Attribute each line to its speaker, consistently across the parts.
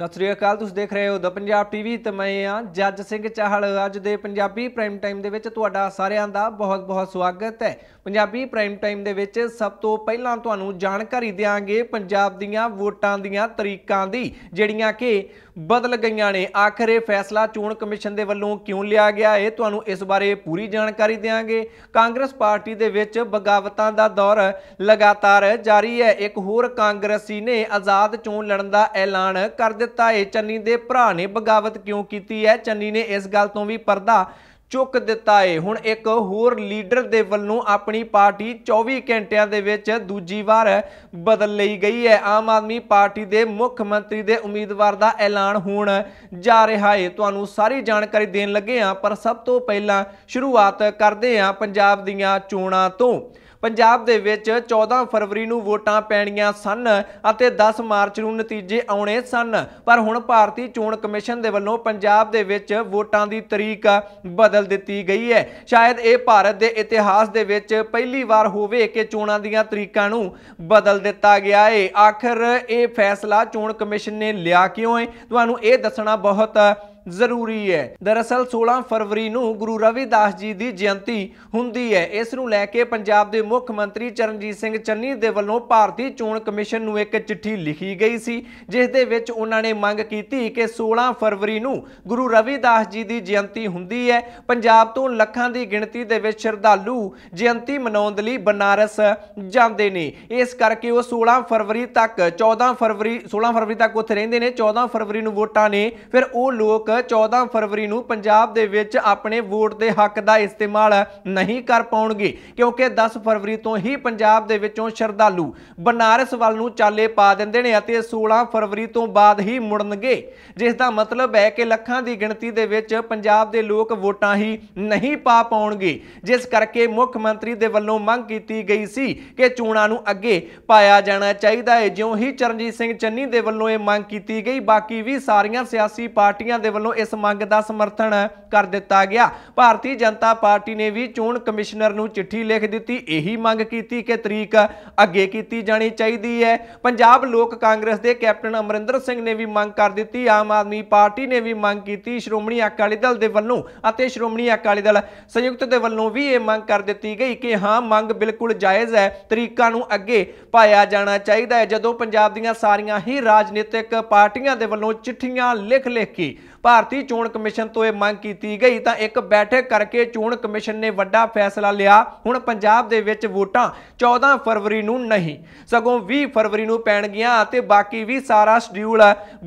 Speaker 1: ਸਤਿ ਸ੍ਰੀ ਅਕਾਲ ਤੁਸੀਂ ਦੇਖ ਰਹੇ ਹੋ ਦ ਪੰਜਾਬ ਟੀਵੀ ਤੇ ਮੈਂ ਆ ਜੱਜ ਸਿੰਘ ਚਾਹਲ ਅੱਜ ਦੇ ਪੰਜਾਬੀ ਪ੍ਰਾਈਮ ਟਾਈਮ ਦੇ ਵਿੱਚ ਤੁਹਾਡਾ ਸਾਰਿਆਂ ਦਾ ਬਹੁਤ ਬਹੁਤ ਸਵਾਗਤ ਹੈ ਪੰਜਾਬੀ ਪ੍ਰਾਈਮ ਟਾਈਮ ਦੇ ਵਿੱਚ ਸਭ ਤੋਂ ਪਹਿਲਾਂ ਤੁਹਾਨੂੰ ਜਾਣਕਾਰੀ ਦੇਵਾਂਗੇ ਪੰਜਾਬ ਦੀਆਂ ਵੋਟਾਂ ਦੀਆਂ ਤਰੀਕਾਂ ਦੀ ਜਿਹੜੀਆਂ ਕਿ ਬਦਲ ਗਈਆਂ ਨੇ ਆਖਰ ਇਹ ਫੈਸਲਾ ਚੋਣ ਕਮਿਸ਼ਨ ਦੇ ਵੱਲੋਂ ਕਿਉਂ ਲਿਆ ਗਿਆ ਇਹ ਤੁਹਾਨੂੰ ਇਸ ਬਾਰੇ ਪੂਰੀ ਜਾਣਕਾਰੀ ਦੇਵਾਂਗੇ ਕਾਂਗਰਸ ਪਾਰਟੀ ਦੇ ਵਿੱਚ ਬਗਾਵਤਾਂ ਦਾ ਦੌਰ ਲਗਾਤਾਰ ਜਾਰੀ ਹੈ ਇੱਕ ਹੋਰ ਕਾਂਗਰਸੀ ਨੇ ਆਜ਼ਾਦ ਚੋਣ ਲੜਨ ਦਾ ਐਲਾਨ ਕਰ ਦਿੱਤਾ ਹੈ ਚੰਨੀ ਦੇ ਭਰਾ ਨੇ ਬਗਾਵਤ ਕਿਉਂ ਕੀਤੀ ਹੈ ਚੰਨੀ ਨੇ ਇਸ ਗੱਲ ਤੋਂ ਵੀ ਪਰਦਾ ਚੁੱਕ ਦਿੱਤਾ ਏ ਹੁਣ ਇੱਕ ਹੋਰ ਲੀਡਰ ਦੇ ਵੱਲੋਂ ਆਪਣੀ ਪਾਰਟੀ 24 ਘੰਟਿਆਂ ਦੇ ਵਿੱਚ ਦੂਜੀ ਵਾਰ ਬਦਲ ਲਈ ਗਈ ਹੈ ਆਮ ਆਦਮੀ ਪਾਰਟੀ ਦੇ ਮੁੱਖ ਮੰਤਰੀ ਦੇ ਉਮੀਦਵਾਰ ਦਾ ਐਲਾਨ ਹੋਣ ਜਾ ਰਿਹਾ ਏ ਤੁਹਾਨੂੰ ਸਾਰੀ ਜਾਣਕਾਰੀ ਦੇਣ ਲੱਗੇ ਆ ਪਰ ਸਭ ਤੋਂ ਪਹਿਲਾਂ ਸ਼ੁਰੂਆਤ ਕਰਦੇ ਆ ਪੰਜਾਬ ਦੀਆਂ ਚੋਣਾਂ ਤੋਂ ਪੰਜਾਬ ਦੇ ਵਿੱਚ 14 ਫਰਵਰੀ ਨੂੰ ਵੋਟਾਂ ਪੈਣੀਆਂ ਸਨ ਅਤੇ 10 ਮਾਰਚ ਨੂੰ ਨਤੀਜੇ ਆਉਣੇ ਸਨ ਪਰ ਹੁਣ ਭਾਰਤੀ ਚੋਣ ਕਮਿਸ਼ਨ ਦੇ ਵੱਲੋਂ ਪੰਜਾਬ ਦੇ ਵਿੱਚ ਵੋਟਾਂ ਦੀ ਤਰੀਕ ਬਦਲ ਦਿੱਤੀ ਗਈ ਹੈ ਸ਼ਾਇਦ ਇਹ ਭਾਰਤ ਦੇ ਇਤਿਹਾਸ ਦੇ ਵਿੱਚ ਪਹਿਲੀ ਵਾਰ ਹੋਵੇ ਕਿ ਚੋਣਾਂ ਦੀਆਂ ਤਰੀਕਾਂ ਨੂੰ ਬਦਲ ਦਿੱਤਾ ਗਿਆ ਹੈ ਆਖਰ ਇਹ ਫੈਸਲਾ ਚੋਣ ਕਮਿਸ਼ਨ ਨੇ ਲਿਆ ਕਿਉਂ ਹੈ ਤੁਹਾਨੂੰ ਇਹ ਦੱਸਣਾ ਬਹੁਤ ਜ਼ਰੂਰੀ ਹੈ ਦਰਅਸਲ 16 ਫਰਵਰੀ ਨੂੰ ਗੁਰੂ ਰਵਿਦਾਸ ਜੀ ਦੀ ਜਯੰਤੀ ਹੁੰਦੀ ਹੈ ਇਸ ਨੂੰ ਲੈ ਕੇ ਪੰਜਾਬ ਦੇ ਮੁੱਖ ਮੰਤਰੀ ਚਰਨਜੀਤ ਸਿੰਘ ਚੰਨੀ ਦੇ ਵੱਲੋਂ ਭਾਰਤੀ ਚੋਣ ਕਮਿਸ਼ਨ ਨੂੰ ਇੱਕ ਚਿੱਠੀ ਲਿਖੀ ਗਈ ਸੀ ਜਿਸ ਦੇ ਵਿੱਚ ਉਹਨਾਂ ਨੇ ਮੰਗ ਕੀਤੀ ਕਿ 16 ਫਰਵਰੀ ਨੂੰ ਗੁਰੂ ਰਵਿਦਾਸ ਜੀ ਦੀ ਜਯੰਤੀ ਹੁੰਦੀ ਹੈ ਪੰਜਾਬ ਤੋਂ ਲੱਖਾਂ ਦੀ ਗਿਣਤੀ ਦੇ ਵਿੱਚ ਸ਼ਰਧਾਲੂ ਜਯੰਤੀ ਮਨਾਉਣ ਲਈ ਬਨਾਰਸ ਜਾਂਦੇ ਨੇ ਇਸ ਕਰਕੇ ਉਹ 16 ਫਰਵਰੀ ਤੱਕ 14 ਫਰਵਰੀ 16 ਫਰਵਰੀ ਤੱਕ ਉੱਥੇ ਰਹਿੰਦੇ ਨੇ 14 ਫਰਵਰੀ ਨੂੰ ਵੋਟਾਂ ਨੇ ਫਿਰ ਉਹ ਲੋਕ 14 ਫਰਵਰੀ ਨੂੰ ਪੰਜਾਬ ਦੇ ਵਿੱਚ ਆਪਣੇ ਵੋਟ ਦੇ ਹੱਕ ਦਾ ਇਸਤੇਮਾਲ ਨਹੀਂ ਕਰ ਪਾਉਣਗੇ ਕਿਉਂਕਿ 10 ਫਰਵਰੀ ਤੋਂ ਹੀ ਪੰਜਾਬ ਦੇ ਵਿੱਚੋਂ ਸ਼ਰਧਾਲੂ ਬਨਾਰਸ ਵੱਲ ਨੂੰ ਚਾਲੇ ਪਾ ਦਿੰਦੇ ਨੇ ਅਤੇ 16 ਫਰਵਰੀ ਤੋਂ ਬਾਅਦ ਹੀ ਮੁੜਨਗੇ ਜਿਸ ਦਾ ਮਤਲਬ ਹੈ ਕਿ ਲੱਖਾਂ ਦੀ ਗਿਣਤੀ ਦੇ ਵਿੱਚ ਪੰਜਾਬ ਦੇ ਲੋਕ ਵੋਟਾਂ ਹੀ ਨਹੀਂ ਪਾ ਪਾਉਣਗੇ ਜਿਸ ਕਰਕੇ ਮੁੱਖ ਮੰਤਰੀ ਦੇ ਵੱਲੋਂ ਮੰਗ ਕੀਤੀ ਗਈ ਸੀ ਕਿ ਚੋਣਾਂ ਨੂੰ ਅੱਗੇ ਪਾਇਆ ਜਾਣਾ ਚਾਹੀਦਾ ਹੈ ਜਿਉਂ ਹੀ ਚਰਨਜੀਤ ਸਿੰਘ ਚੰਨੀ ਦੇ ਵੱਲੋਂ ਇਹ ਮੰਗ ਕੀਤੀ ਗਈ ਬਾਕੀ ਵੀ ਸਾਰੀਆਂ ਸਿਆਸੀ ਪਾਰਟੀਆਂ ਦੇ ਵੱਲੋਂ ਇਸ ਮੰਗ ਦਾ ਸਮਰਥਨ ਕਰ ਦਿੱਤਾ ਗਿਆ ਭਾਰਤੀ ਜਨਤਾ ਪਾਰਟੀ ਨੇ ਵੀ ਚੋਣ ਕਮਿਸ਼ਨਰ ਨੂੰ ਚਿੱਠੀ ਲਿਖ ਦਿੱਤੀ ਇਹੀ ਮੰਗ ਕੀਤੀ ਕਿ ਤਰੀਕ ਅੱਗੇ ਕੀਤੀ ਜਾਣੀ ਚਾਹੀਦੀ ਹੈ ਪੰਜਾਬ ਲੋਕ ਕਾਂਗਰਸ ਦੇ ਕੈਪਟਨ ਅਮਰਿੰਦਰ ਸਿੰਘ ਨੇ ਵੀ ਮੰਗ ਕਰ ਦਿੱਤੀ ਆਮ ਆਦਮੀ ਪਾਰਟੀ ਨੇ ਵੀ ਮੰਗ ਕੀਤੀ ਸ਼੍ਰੋਮਣੀ ਅਕਾਲੀ ਦਲ ਦੇ ਵੱਲੋਂ ਅਤੇ ਸ਼੍ਰੋਮਣੀ ਅਕਾਲੀ ਦਲ ਸੰਯੁਕਤ ਦੇ ਵੱਲੋਂ ਵੀ ਇਹ ਮੰਗ ਕਰ ਦਿੱਤੀ ਗਈ ਕਿ ਹਾਂ ਮੰਗ ਬਿਲਕੁਲ ਜਾਇਜ਼ ਹੈ ਤਰੀਕਾਂ ਨੂੰ ਅੱਗੇ ਪਾਇਆ ਜਾਣਾ ਚਾਹੀਦਾ ਹੈ ਜਦੋਂ ਪੰਜਾਬ ਦੀਆਂ ਸਾਰੀਆਂ ਹੀ ਰਾਜਨੀਤਿਕ ਪਾਰਟੀਆਂ ਦੇ ਵੱਲੋਂ ਚਿੱਠੀਆਂ ਲਿਖ ਲਿਖ ਕੇ ਭਾਰਤੀ ਚੋਣ ਕਮਿਸ਼ਨ ਤੋਂ ਇਹ ਮੰਗ ਕੀਤੀ ਗਈ ਤਾਂ ਇੱਕ ਬੈਠਕ ਕਰਕੇ ਚੋਣ ਕਮਿਸ਼ਨ ਨੇ ਵੱਡਾ ਫੈਸਲਾ ਲਿਆ ਹੁਣ ਪੰਜਾਬ ਦੇ ਵਿੱਚ ਵੋਟਾਂ 14 ਫਰਵਰੀ ਨੂੰ ਨਹੀਂ ਸਗੋਂ 20 ਫਰਵਰੀ ਨੂੰ ਪੈਣਗੀਆਂ ਅਤੇ ਬਾਕੀ ਵੀ ਸਾਰਾ ਸ਼ਡਿਊਲ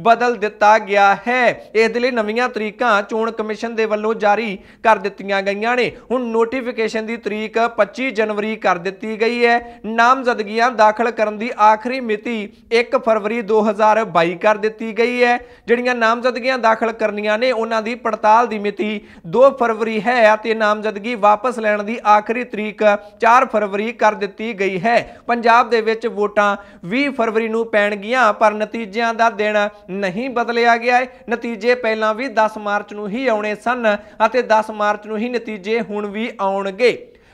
Speaker 1: ਬਦਲ ਦਿੱਤਾ ਗਿਆ ਹੈ ਇਸ ਦੇ ਲਈ ਨਵੀਆਂ ਤਰੀਕਾਂ ਚੋਣ ਕਮਿਸ਼ਨ ਦੇ ਵੱਲੋਂ ਜਾਰੀ ਕਰ ਦਿੱਤੀਆਂ ਗਈਆਂ ਨੇ ਹੁਣ ਨੋਟੀਫਿਕੇਸ਼ਨ ਦੀ ਤਰੀਕ 25 ਜਨਵਰੀ ਕਰ ਦਿੱਤੀ ਗਈ ਹੈ ਨਾਮਜ਼ਦਗੀਆਂ ਦਾਖਲ ਕਰਨ ਦੀ ਆਖਰੀ ਮਿਤੀ 1 ਫਰਵਰੀ 2022 ਕਰ ਦਿੱਤੀ ਗਈ ਹੈ ਜਿਹੜੀਆਂ ਨਾਮਜ਼ਦਗੀਆਂ ਦਾਖਲ ਕਰ ਕਰਨੀਆਂ ਨੇ ਉਹਨਾਂ ਦੀ ਪੜਤਾਲ ਦੀ ਮਿਤੀ 2 ਫਰਵਰੀ ਹੈ ਅਤੇ ਨਾਮਜ਼ਦਗੀ ਵਾਪਸ ਲੈਣ ਦੀ ਆਖਰੀ ਤਰੀਕ 4 ਫਰਵਰੀ ਕਰ ਦਿੱਤੀ ਗਈ ਹੈ ਪੰਜਾਬ ਦੇ ਵਿੱਚ ਵੋਟਾਂ 20 ਫਰਵਰੀ ਨੂੰ ਪੈਣਗੀਆਂ ਪਰ ਨਤੀਜਿਆਂ ਦਾ ਦਿਨ ਨਹੀਂ ਬਦਲਿਆ ਗਿਆ ਹੈ ਨਤੀਜੇ ਪਹਿਲਾਂ ਵੀ 10 ਮਾਰਚ ਨੂੰ ਹੀ ਆਉਣੇ ਸਨ ਅਤੇ 10 ਮਾਰਚ ਨੂੰ ਹੀ ਨਤੀਜੇ ਹੁਣ ਵੀ ਆਉਣਗੇ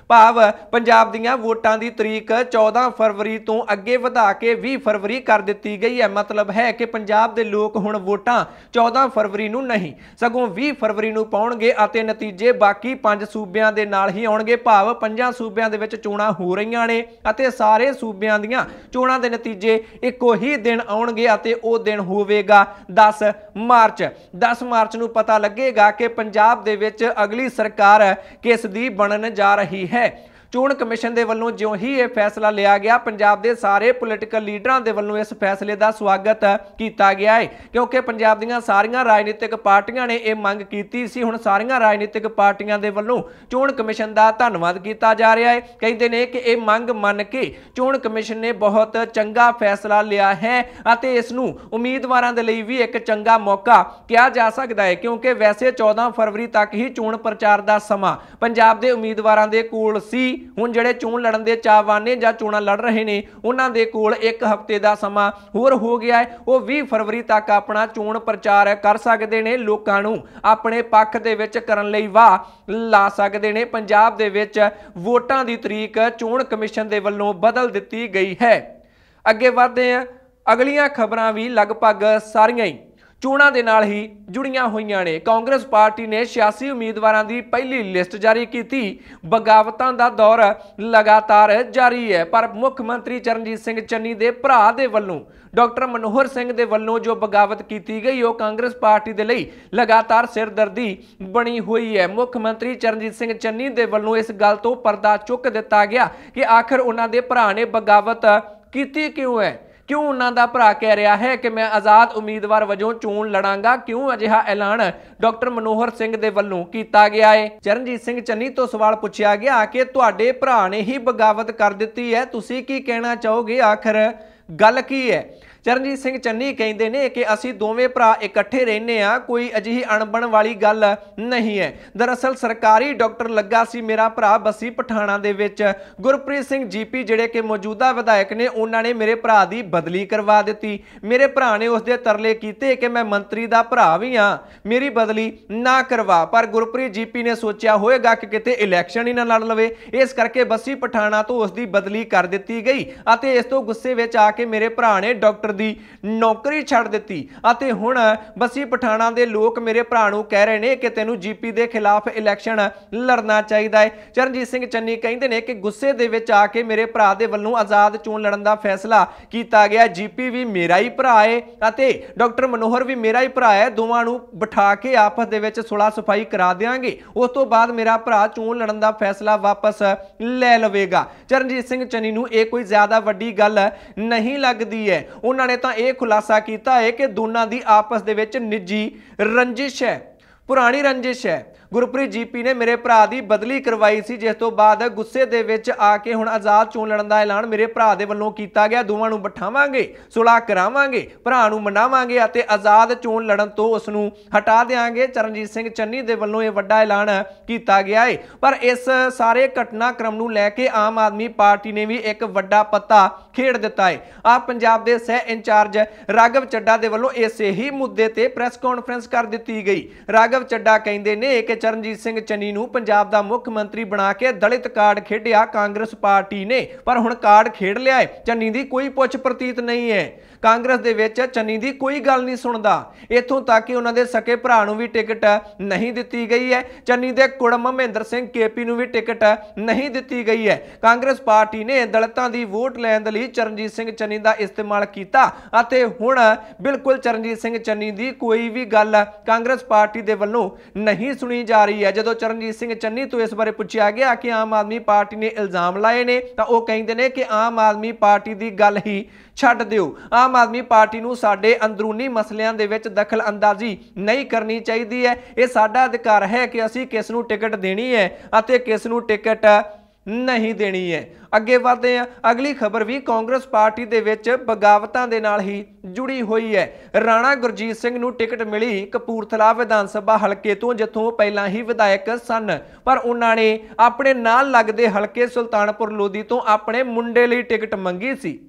Speaker 1: ਭਾਵ ਪੰਜਾਬ ਦੀਆਂ ਵੋਟਾਂ ਦੀ ਤਰੀਕ 14 ਫਰਵਰੀ ਤੋਂ ਅੱਗੇ ਵਧਾ ਕੇ 20 ਫਰਵਰੀ ਕਰ ਦਿੱਤੀ ਗਈ ਹੈ ਮਤਲਬ ਹੈ ਕਿ ਪੰਜਾਬ ਦੇ ਲੋਕ ਹੁਣ ਵੋਟਾਂ 14 ਫਰਵਰੀ ਨੂੰ ਨਹੀਂ ਸਗੋਂ 20 ਫਰਵਰੀ ਨੂੰ ਪਾਉਣਗੇ ਅਤੇ ਨਤੀਜੇ ਬਾਕੀ 5 ਸੂਬਿਆਂ ਦੇ ਨਾਲ ਹੀ ਆਉਣਗੇ ਭਾਵ ਪੰਜਾਂ ਸੂਬਿਆਂ ਦੇ ਵਿੱਚ ਚੋਣਾਂ ਹੋ ਰਹੀਆਂ ਨੇ ਅਤੇ ਸਾਰੇ ਸੂਬਿਆਂ ਦੀਆਂ ਚੋਣਾਂ ਦੇ ਨਤੀਜੇ ਇੱਕੋ ਹੀ ਦਿਨ ਆਉਣਗੇ ਅਤੇ ਉਹ ਦਿਨ ਹੋਵੇਗਾ 10 ਮਾਰਚ 10 ਮਾਰਚ ਨੂੰ ਪਤਾ ਲੱਗੇਗਾ ਕਿ ਪੰਜਾਬ ਦੇ ਵਿੱਚ ਅਗਲੀ ਸਰਕਾਰ ਕਿਸ ਦੀ ਬਣਨ ਜਾ ਰਹੀ ਹੈ है ਚੋਣ ਕਮਿਸ਼ਨ ਦੇ ਵੱਲੋਂ ਜਿਉਂ ਹੀ ਇਹ ਫੈਸਲਾ ਲਿਆ ਗਿਆ ਪੰਜਾਬ ਦੇ ਸਾਰੇ ਪੋਲੀਟੀਕਲ ਲੀਡਰਾਂ ਦੇ ਵੱਲੋਂ ਇਸ ਫੈਸਲੇ ਦਾ ਸਵਾਗਤ ਕੀਤਾ ਗਿਆ ਹੈ ਕਿਉਂਕਿ ਪੰਜਾਬ ਦੀਆਂ ਸਾਰੀਆਂ ਰਾਜਨੀਤਿਕ ਪਾਰਟੀਆਂ ਨੇ ਇਹ ਮੰਗ ਕੀਤੀ ਸੀ ਹੁਣ ਸਾਰੀਆਂ ਰਾਜਨੀਤਿਕ ਪਾਰਟੀਆਂ ਦੇ ਵੱਲੋਂ ਚੋਣ ਕਮਿਸ਼ਨ ਦਾ ਧੰਨਵਾਦ ਕੀਤਾ ਜਾ ਰਿਹਾ ਹੈ ਕਹਿੰਦੇ ਨੇ ਕਿ ਇਹ ਮੰਗ ਮੰਨ ਕੇ ਚੋਣ ਕਮਿਸ਼ਨ ਨੇ ਬਹੁਤ ਚੰਗਾ ਫੈਸਲਾ ਲਿਆ ਹੈ ਅਤੇ ਇਸ ਨੂੰ ਉਮੀਦਵਾਰਾਂ ਦੇ ਲਈ ਵੀ ਇੱਕ ਚੰਗਾ ਮੌਕਾ ਕਿਹਾ ਜਾ ਸਕਦਾ ਹੈ ਕਿਉਂਕਿ ਵੈਸੇ 14 ਫਰਵਰੀ ਤੱਕ ਹੀ ਚੋਣ ਪ੍ਰਚਾਰ ਦਾ ਸਮਾਂ ਪੰਜਾਬ ਦੇ ਉਮੀਦਵਾਰਾਂ ਦੇ ਕੋਲ ਸੀ ਹੁਣ ਜਿਹੜੇ ਚੋਣ ਲੜਨ ਦੇ ਚਾਹਵਾਨੇ ਜਾਂ ਚੋਣਾਂ ਲੜ ਰਹੇ ਨੇ ਉਹਨਾਂ ਦੇ ਕੋਲ ਇੱਕ ਹਫ਼ਤੇ ਦਾ ਸਮਾਂ ਹੋਰ ਹੋ ਗਿਆ ਹੈ ਉਹ 20 ਫਰਵਰੀ ਤੱਕ ਆਪਣਾ ਚੋਣ ਪ੍ਰਚਾਰ ਕਰ ਸਕਦੇ ਨੇ ਲੋਕਾਂ ਨੂੰ ਆਪਣੇ ਪੱਖ ਦੇ ਵਿੱਚ ਕਰਨ ਲਈ ਵਾ ਲਾ ਸਕਦੇ ਨੇ ਪੰਜਾਬ ਦੇ ਵਿੱਚ ਵੋਟਾਂ ਦੀ ਤਰੀਕ ਚੋਣ ਕਮਿਸ਼ਨ ਦੇ ਵੱਲੋਂ ਬਦਲ ਦਿੱਤੀ ਗਈ ਹੈ ਅੱਗੇ ਵਧਦੇ ਹਾਂ ਅਗਲੀਆਂ ਖਬਰਾਂ ਵੀ ਲਗਭਗ ਸਾਰੀਆਂ ਹੀ ਚੋਣਾਂ ਦੇ ਨਾਲ ਹੀ ਜੁੜੀਆਂ ਹੋਈਆਂ ਨੇ ਕਾਂਗਰਸ ਪਾਰਟੀ ਨੇ 86 ਉਮੀਦਵਾਰਾਂ ਦੀ ਪਹਿਲੀ ਲਿਸਟ ਜਾਰੀ ਕੀਤੀ ਬਗਾਵਤਾਂ ਦਾ ਦੌਰ ਲਗਾਤਾਰ ਜਾਰੀ ਹੈ ਪਰ ਮੁੱਖ ਮੰਤਰੀ ਚਰਨਜੀਤ ਸਿੰਘ ਚੰਨੀ ਦੇ ਭਰਾ ਦੇ ਵੱਲੋਂ ਡਾਕਟਰ ਮਨੋਹਰ ਸਿੰਘ ਦੇ ਵੱਲੋਂ ਜੋ ਬਗਾਵਤ ਕੀਤੀ ਗਈ ਉਹ ਕਾਂਗਰਸ ਪਾਰਟੀ ਦੇ ਲਈ ਲਗਾਤਾਰ ਸਿਰਦਰਦੀ ਬਣੀ ਹੋਈ ਹੈ ਮੁੱਖ ਮੰਤਰੀ ਚਰਨਜੀਤ ਸਿੰਘ ਚੰਨੀ ਦੇ ਵੱਲੋਂ ਇਸ ਗੱਲ ਤੋਂ ਪਰਦਾ ਚੁੱਕ ਦਿੱਤਾ ਗਿਆ ਕਿ ਆਖਰ ਉਹਨਾਂ ਦੇ ਭਰਾ ਨੇ ਬਗਾਵਤ ਕੀਤੀ ਕਿਉਂ ਹੈ ਕਿਉਂ ਉਹਨਾਂ ਦਾ ਭਰਾ ਕਹਿ ਰਿਹਾ ਹੈ ਕਿ ਮੈਂ ਆਜ਼ਾਦ ਉਮੀਦਵਾਰ ਵਜੋਂ ਚੋਣ ਲੜਾਂਗਾ ਕਿਉਂ ਅਜਿਹਾ ਐਲਾਨ ਡਾਕਟਰ ਮਨੋਹਰ ਸਿੰਘ ਦੇ ਵੱਲੋਂ ਕੀਤਾ ਗਿਆ ਹੈ ਚਰਨਜੀਤ ਸਿੰਘ ਚੰਨੀ ਤੋਂ ਸਵਾਲ ਪੁੱਛਿਆ ਗਿਆ ਕਿ ਤੁਹਾਡੇ ਭਰਾ ਨੇ ਹੀ ਬਗਾਵਤ ਕਰ ਦਿੱਤੀ ਹੈ ਤੁਸੀਂ ਕੀ ਕਹਿਣਾ ਚਾਹੋਗੇ ਆਖਰ ਗੱਲ ਕੀ ਹੈ ਚਰਨਜੀਤ ਸਿੰਘ ਚੰਨੀ ਕਹਿੰਦੇ ਨੇ ਕਿ ਅਸੀਂ ਦੋਵੇਂ ਭਰਾ ਇਕੱਠੇ ਰਹਿੰਦੇ ਆ ਕੋਈ ਅਜਿਹੀ ਅਣਬਣ ਵਾਲੀ ਗੱਲ ਨਹੀਂ ਹੈ ਦਰਅਸਲ ਸਰਕਾਰੀ ਡਾਕਟਰ ਲੱਗਾ ਸੀ ਮੇਰਾ ਭਰਾ ਬਸੀ ਪਠਾਣਾ ਦੇ ਵਿੱਚ ਗੁਰਪ੍ਰੀਤ ਸਿੰਘ ਜੀਪੀ ਜਿਹੜੇ ਕਿ ਮੌਜੂਦਾ ਵਿਧਾਇਕ ਨੇ ਉਹਨਾਂ ਨੇ ਮੇਰੇ ਭਰਾ ਦੀ ਬਦਲੀ ਕਰਵਾ ਦਿੱਤੀ ਮੇਰੇ ਭਰਾ ਨੇ ਉਸ ਦੇ ਤਰਲੇ ਕੀਤੇ ਕਿ ਮੈਂ ਮੰਤਰੀ ਦਾ ਭਰਾ ਵੀ ਆ ਮੇਰੀ ਬਦਲੀ ਨਾ ਕਰਵਾ ਪਰ ਗੁਰਪ੍ਰੀਤ ਜੀਪੀ ਨੇ ਸੋਚਿਆ ਹੋਵੇਗਾ ਕਿ ਕਿਤੇ ਇਲੈਕਸ਼ਨ ਹੀ ਨਾ ਲੜ ਲਵੇ ਇਸ ਕਰਕੇ ਬਸੀ ਪਠਾਣਾ ਤੋਂ ਉਸ ਦੀ ਬਦਲੀ ਕਰ ਦਿੱਤੀ ਗਈ ਅਤੇ ਇਸ ਤੋਂ ਗੁੱਸੇ ਵਿੱਚ ਆ ਕੇ ਮੇਰੇ ਭਰਾ ਨੇ ਡਾਕਟਰ ਦੀ ਨੌਕਰੀ ਛੱਡ ਦਿੱਤੀ ਅਤੇ ਹੁਣ ਬਸੀ ਪਠਾਣਾ ਦੇ ਲੋਕ ਮੇਰੇ ਭਰਾ ਨੂੰ ਕਹਿ ਰਹੇ ਨੇ ਕਿ ਤੈਨੂੰ ਜੀਪੀ ਦੇ ਖਿਲਾਫ ਇਲੈਕਸ਼ਨ ਲੜਨਾ ਚਾਹੀਦਾ ਹੈ ਚਰਨਜੀਤ ਸਿੰਘ ਚੰਨੀ ਕਹਿੰਦੇ ਨੇ ਕਿ ਗੁੱਸੇ ਦੇ ਵਿੱਚ ਆ ਕੇ ਮੇਰੇ ਭਰਾ ਦੇ ਵੱਲੋਂ ਆਜ਼ਾਦ ਚੋਣ ਲੜਨ ਦਾ ਫੈਸਲਾ ਕੀਤਾ ਗਿਆ ਜੀਪੀ ਵੀ ਮੇਰਾ ਹੀ ਭਰਾ ਹੈ ਅਤੇ ਡਾਕਟਰ ਮਨੋਹਰ ਵੀ ਮੇਰਾ ਹੀ ਭਰਾ ਹੈ ਦੋਵਾਂ ਨੂੰ ਬਿਠਾ ਕੇ ਆਪਸ ਦੇ ਵਿੱਚ ਸੁਲਾ ਸਫਾਈ ਕਰਾ ਦੇਵਾਂਗੇ ਉਸ ਤੋਂ ਬਾਅਦ ਮੇਰਾ ਭਰਾ ਚੋਣ ਲੜਨ ਦਾ ਫੈਸਲਾ ਵਾਪਸ ਲੈ ਲਵੇਗਾ ਚਰਨਜੀਤ ਸਿੰਘ ਚੰਨੀ ਨੂੰ ਇਹ ਕੋਈ ਜ਼ਿਆਦਾ ਵੱਡੀ ਗੱਲ ਨਹੀਂ ਲੱਗਦੀ ਹੈ ਉਹਨਾਂ ਨੇ ਤਾਂ ਇਹ ਖੁਲਾਸਾ ਕੀਤਾ ਹੈ ਕਿ ਦੋਨਾਂ ਦੀ ਆਪਸ ਦੇ ਵਿੱਚ ਨਿੱਜੀ ਰੰਜਿਸ਼ ਹੈ ਪੁਰਾਣੀ ਰੰਜਿਸ਼ ਹੈ ਗੁਰਪ੍ਰੀਤ ਜੀਪੀ ਨੇ ਮੇਰੇ ਭਰਾ ਦੀ ਬਦਲੀ ਕਰਵਾਈ ਸੀ ਜਿਸ ਤੋਂ ਬਾਅਦ ਗੁੱਸੇ ਦੇ ਵਿੱਚ ਆ ਕੇ ਹੁਣ ਆਜ਼ਾਦ ਚੋਣ ਲੜਨ ਦਾ ਐਲਾਨ ਮੇਰੇ ਭਰਾ ਦੇ ਵੱਲੋਂ ਕੀਤਾ ਗਿਆ ਦੋਵਾਂ ਨੂੰ ਬਿਠਾਵਾਂਗੇ ਸੁਲਾ ਕਰਾਵਾਂਗੇ ਭਰਾ ਨੂੰ ਮਨਾਵਾਂਗੇ ਅਤੇ ਆਜ਼ਾਦ ਚੋਣ ਲੜਨ ਤੋਂ ਉਸ ਨੂੰ ਹਟਾ ਦੇਵਾਂਗੇ ਚਰਨਜੀਤ ਸਿੰਘ ਚੰਨੀ ਦੇ ਵੱਲੋਂ ਇਹ ਵੱਡਾ ਐਲਾਨ ਕੀਤਾ ਗਿਆ ਹੈ ਪਰ ਇਸ ਸਾਰੇ ਘਟਨਾਕ੍ਰਮ ਨੂੰ ਲੈ ਕੇ ਆਮ ਆਦਮੀ ਪਾਰਟੀ ਨੇ ਵੀ ਇੱਕ ਵੱਡਾ ਪੱਤਾ ਖੇਡ ਦਿੱਤਾ ਹੈ ਆ ਪੰਜਾਬ ਦੇ ਸਹਿ ਇੰਚਾਰਜ ਰਾਗਵ ਚੱਡਾ ਦੇ ਵੱਲੋਂ ਇਸੇ ਹੀ ਮੁੱਦੇ ਤੇ ਪ੍ਰੈਸ ਕਾਨਫਰੰਸ ਕਰ ਦਿੱਤੀ ਗਈ ਰਾਗਵ ਚੱਡਾ ਕਹਿੰਦੇ ਨੇ ਕਿ ਚਰਨਜੀਤ ਸਿੰਘ ਚੰਨੀ ਨੂੰ ਪੰਜਾਬ ਦਾ ਮੁੱਖ ਮੰਤਰੀ ਬਣਾ ਕੇ ਦਲਿਤ ਕਾਰਡ ਖੇਡਿਆ ਕਾਂਗਰਸ ਪਾਰਟੀ ਨੇ ਪਰ ਹੁਣ ਕਾਰਡ ਖੇਡ ਲਿਆ ਹੈ ਚੰਨੀ ਦੀ ਕੋਈ ਪੁੱਛ ਪ੍ਰਤੀਤ ਨਹੀਂ ਹੈ ਕਾਂਗਰਸ ਦੇ ਵਿੱਚ ਚੰਨੀ ਦੀ ਕੋਈ ਗੱਲ ਨਹੀਂ ਸੁਣਦਾ ਇੱਥੋਂ ਤੱਕ ਕਿ ਉਹਨਾਂ ਦੇ ਸਕੇ ਭਰਾ ਨੂੰ ਵੀ ਟਿਕਟ ਨਹੀਂ ਦਿੱਤੀ ਗਈ ਹੈ ਚੰਨੀ ਦੇ ਕੁੜਮ ਮਹਿੰਦਰ ਸਿੰਘ ਕੇਪੀ ਨੂੰ ਵੀ ਟਿਕਟ ਨਹੀਂ ਦਿੱਤੀ ਗਈ ਹੈ ਕਾਂਗਰਸ ਪਾਰਟੀ ਨੇ ਦਲਿਤਾਂ ਦੀ ਵੋਟ ਲੈਣ ਦੇ ਲਈ ਚਰਨਜੀਤ ਸਿੰਘ ਚੰਨੀ ਦਾ ਇਸਤੇਮਾਲ ਕੀਤਾ ਅਤੇ ਹੁਣ ਬਿਲਕੁਲ ਚਰਨਜੀਤ ਸਿੰਘ ਚੰਨੀ ਦੀ ਕੋਈ ਵੀ ਗੱਲ ਕਾਂਗਰਸ ਪਾਰਟੀ ਦੇ ਵੱਲੋਂ ਨਹੀਂ ਸੁਣੀ ਜਾ ਰਹੀ ਹੈ ਜਦੋਂ ਚਰਨਜੀਤ ਸਿੰਘ ਚੰਨੀ ਤੋਂ ਇਸ ਬਾਰੇ ਪੁੱਛਿਆ ਗਿਆ ਕਿ ਆਮ ਆਦਮੀ ਪਾਰਟੀ ਨੇ ਇਲਜ਼ਾਮ ਲਾਏ ਨੇ ਤਾਂ ਉਹ ਕਹਿੰਦੇ ਨੇ ਕਿ ਆਮ ਆਦਮੀ ਪਾਰਟੀ ਦੀ ਗੱਲ ਹੀ ਛੱਡ ਦਿਓ ਆਮ ਆਦਮੀ ਪਾਰਟੀ ਨੂੰ ਸਾਡੇ ਅੰਦਰੂਨੀ ਮਸਲਿਆਂ ਦੇ ਵਿੱਚ ਦਖਲ ਅੰਦਾਜ਼ੀ ਨਹੀਂ ਕਰਨੀ ਚਾਹੀਦੀ ਹੈ ਇਹ ਸਾਡਾ ਅਧਿਕਾਰ ਹੈ ਕਿ ਅਸੀਂ ਕਿਸ ਨੂੰ ਟਿਕਟ ਦੇਣੀ ਹੈ ਅਤੇ ਕਿਸ ਨੂੰ ਟਿਕਟ ਨਹੀਂ ਦੇਣੀ ਹੈ ਅੱਗੇ ਵਧਦੇ ਹਾਂ ਅਗਲੀ ਖਬਰ ਵੀ ਕਾਂਗਰਸ ਪਾਰਟੀ ਦੇ ਵਿੱਚ ਬਗਾਵਤਾਂ ਦੇ ਨਾਲ ਹੀ ਜੁੜੀ ਹੋਈ ਹੈ ਰਾਣਾ ਗੁਰਜੀਤ ਸਿੰਘ ਨੂੰ ਟਿਕਟ ਮਿਲੀ ਕਪੂਰਥਲਾ ਵਿਧਾਨ ਸਭਾ ਹਲਕੇ ਤੋਂ ਜਿੱਥੋਂ ਪਹਿਲਾਂ ਹੀ ਵਿਧਾਇਕ ਸਨ ਪਰ ਉਹਨਾਂ ਨੇ ਆਪਣੇ ਨਾਲ ਲੱਗਦੇ ਹਲਕੇ ਸੁਲਤਾਨਪੁਰ ਲੋਧੀ ਤੋਂ ਆਪਣੇ ਮੁੰਡੇ ਲਈ ਟਿਕਟ ਮੰਗੀ ਸੀ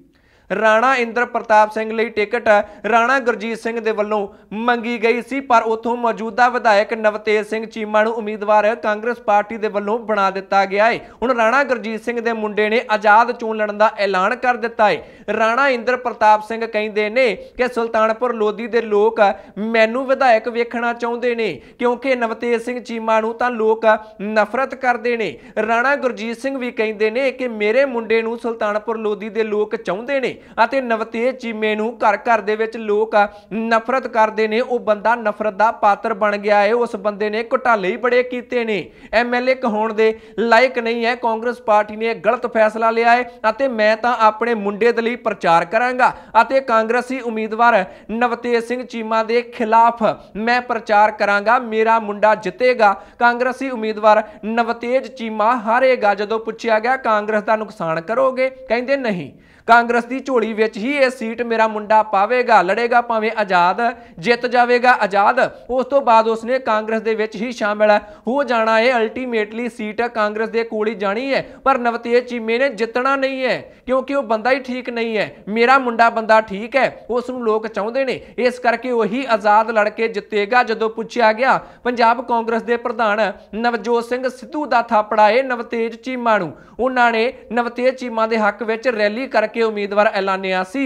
Speaker 1: ਰਾਣਾ ਇੰਦਰ ਪ੍ਰਤਾਪ ਸਿੰਘ ਲਈ ਟਿਕਟ ਰਾਣਾ ਗੁਰਜੀਤ ਸਿੰਘ ਦੇ ਵੱਲੋਂ ਮੰਗੀ ਗਈ ਸੀ ਪਰ ਉਥੋਂ ਮੌਜੂਦਾ ਵਿਧਾਇਕ ਨਵਤੇਜ ਸਿੰਘ ਚੀਮਾ ਨੂੰ ਉਮੀਦਵਾਰ ਕਾਂਗਰਸ ਪਾਰਟੀ ਦੇ ਵੱਲੋਂ ਬਣਾ ਦਿੱਤਾ ਗਿਆ ਹੈ ਹੁਣ ਰਾਣਾ ਗੁਰਜੀਤ ਸਿੰਘ ਦੇ ਮੁੰਡੇ ਨੇ ਆਜ਼ਾਦ ਚੋਣ ਲੜਨ ਦਾ ਐਲਾਨ ਕਰ ਦਿੱਤਾ ਹੈ ਰਾਣਾ ਇੰਦਰ ਪ੍ਰਤਾਪ ਸਿੰਘ ਕਹਿੰਦੇ ਨੇ ਕਿ ਸੁਲਤਾਨਪੁਰ ਲੋਧੀ ਦੇ ਲੋਕ ਮੈਨੂੰ ਵਿਧਾਇਕ ਵੇਖਣਾ ਚਾਹੁੰਦੇ ਨੇ ਕਿਉਂਕਿ ਨਵਤੇਜ ਸਿੰਘ ਚੀਮਾ ਨੂੰ ਤਾਂ ਲੋਕ ਨਫ਼ਰਤ ਕਰਦੇ ਨੇ ਰਾਣਾ ਗੁਰਜੀਤ ਸਿੰਘ ਵੀ ਕਹਿੰਦੇ ਨੇ ਕਿ ਮੇਰੇ ਮੁੰਡੇ ਨੂੰ ਸੁਲਤਾਨਪੁਰ ਲੋਧੀ ਦੇ ਲੋਕ ਚਾਹੁੰਦੇ ਨੇ ਅਤੇ ਨਵਤੇਜ ਚੀਮੇ ਨੂੰ ਘਰ ਘਰ ਦੇ ਵਿੱਚ ਲੋਕ ਨਫ਼ਰਤ ਕਰਦੇ ਨੇ ਉਹ ਬੰਦਾ ਨਫ਼ਰਤ ਦਾ ਪਾਤਰ ਬਣ ਗਿਆ ਹੈ ਉਸ ਬੰਦੇ ਨੇ ਘਟਾਲੇ ਹੀ ਬੜੇ ਕੀਤੇ ਨੇ ਐਮਐਲਏ ਕਹਾਉਣ ਦੇ ਲਾਇਕ ਨਹੀਂ ਹੈ ਕਾਂਗਰਸ ਪਾਰਟੀ ਨੇ ਗਲਤ ਫੈਸਲਾ ਲਿਆ ਹੈ ਅਤੇ ਮੈਂ ਤਾਂ ਆਪਣੇ ਮੁੰਡੇ ਦੇ ਲਈ ਪ੍ਰਚਾਰ ਕਰਾਂਗਾ ਅਤੇ ਕਾਂਗਰਸੀ ਉਮੀਦਵਾਰ ਨਵਤੇਜ ਸਿੰਘ ਚੀਮਾ ਦੇ ਖਿਲਾਫ ਮੈਂ ਪ੍ਰਚਾਰ ਕਰਾਂਗਾ ਮੇਰਾ ਮੁੰਡਾ ਜਿੱਤੇਗਾ ਕਾਂਗਰਸੀ ਉਮੀਦਵਾਰ ਨਵਤੇਜ ਚੀਮਾ ਹਾਰੇਗਾ ਜਦੋਂ ਪੁੱਛਿਆ ਗਿਆ ਕਾਂਗਰਸ ਦਾ ਨੁਕਸਾਨ ਕਰੋਗੇ ਕਹਿੰਦੇ ਨਹੀਂ ਕਾਂਗਰਸ ਦੀ ਝੋਲੀ ਵਿੱਚ ਹੀ ਇਹ ਸੀਟ ਮੇਰਾ ਮੁੰਡਾ ਪਾਵੇਗਾ ਲੜੇਗਾ ਭਾਵੇਂ ਆਜ਼ਾਦ ਜਿੱਤ ਜਾਵੇਗਾ ਆਜ਼ਾਦ ਉਸ ਤੋਂ ਬਾਅਦ ਉਸਨੇ ਕਾਂਗਰਸ ਦੇ ਵਿੱਚ ਹੀ ਸ਼ਾਮਿਲ ਹੋ ਜਾਣਾ ਹੈ ਅਲਟੀਮੇਟਲੀ ਸੀਟ ਕਾਂਗਰਸ ਦੇ ਕੋਲ ਹੀ ਜਾਣੀ ਹੈ ਪਰ ਨਵਤੇਜ ਚੀਮੇ ਨੇ ਜਿੱਤਣਾ ਨਹੀਂ ਹੈ ਕਿਉਂਕਿ ਉਹ ਬੰਦਾ ਹੀ ਠੀਕ ਨਹੀਂ ਹੈ ਮੇਰਾ ਮੁੰਡਾ ਬੰਦਾ ਠੀਕ ਹੈ ਉਸ ਨੂੰ ਲੋਕ ਚਾਹੁੰਦੇ ਨੇ ਇਸ ਕਰਕੇ ਉਹੀ ਆਜ਼ਾਦ ਲੜ ਕੇ ਜਿੱਤੇਗਾ ਜਦੋਂ ਪੁੱਛਿਆ ਗਿਆ ਪੰਜਾਬ ਕਾਂਗਰਸ ਦੇ ਪ੍ਰਧਾਨ ਨਵਜੋਤ ਸਿੰਘ ਸਿੱਧੂ ਦਾ ਥਾਪੜਾ ਹੈ ਨਵਤੇਜ ਚੀਮਾ ਨੂੰ ਉਹਨਾਂ ਨੇ ਨਵਤੇਜ ਚੀਮਾ ਦੇ ਹੱਕ ਵਿੱਚ ਰੈਲੀ ਕਰਕੇ ਕਰਕੇ ਉਮੀਦਵਾਰ ਐਲਾਨਿਆ ਸੀ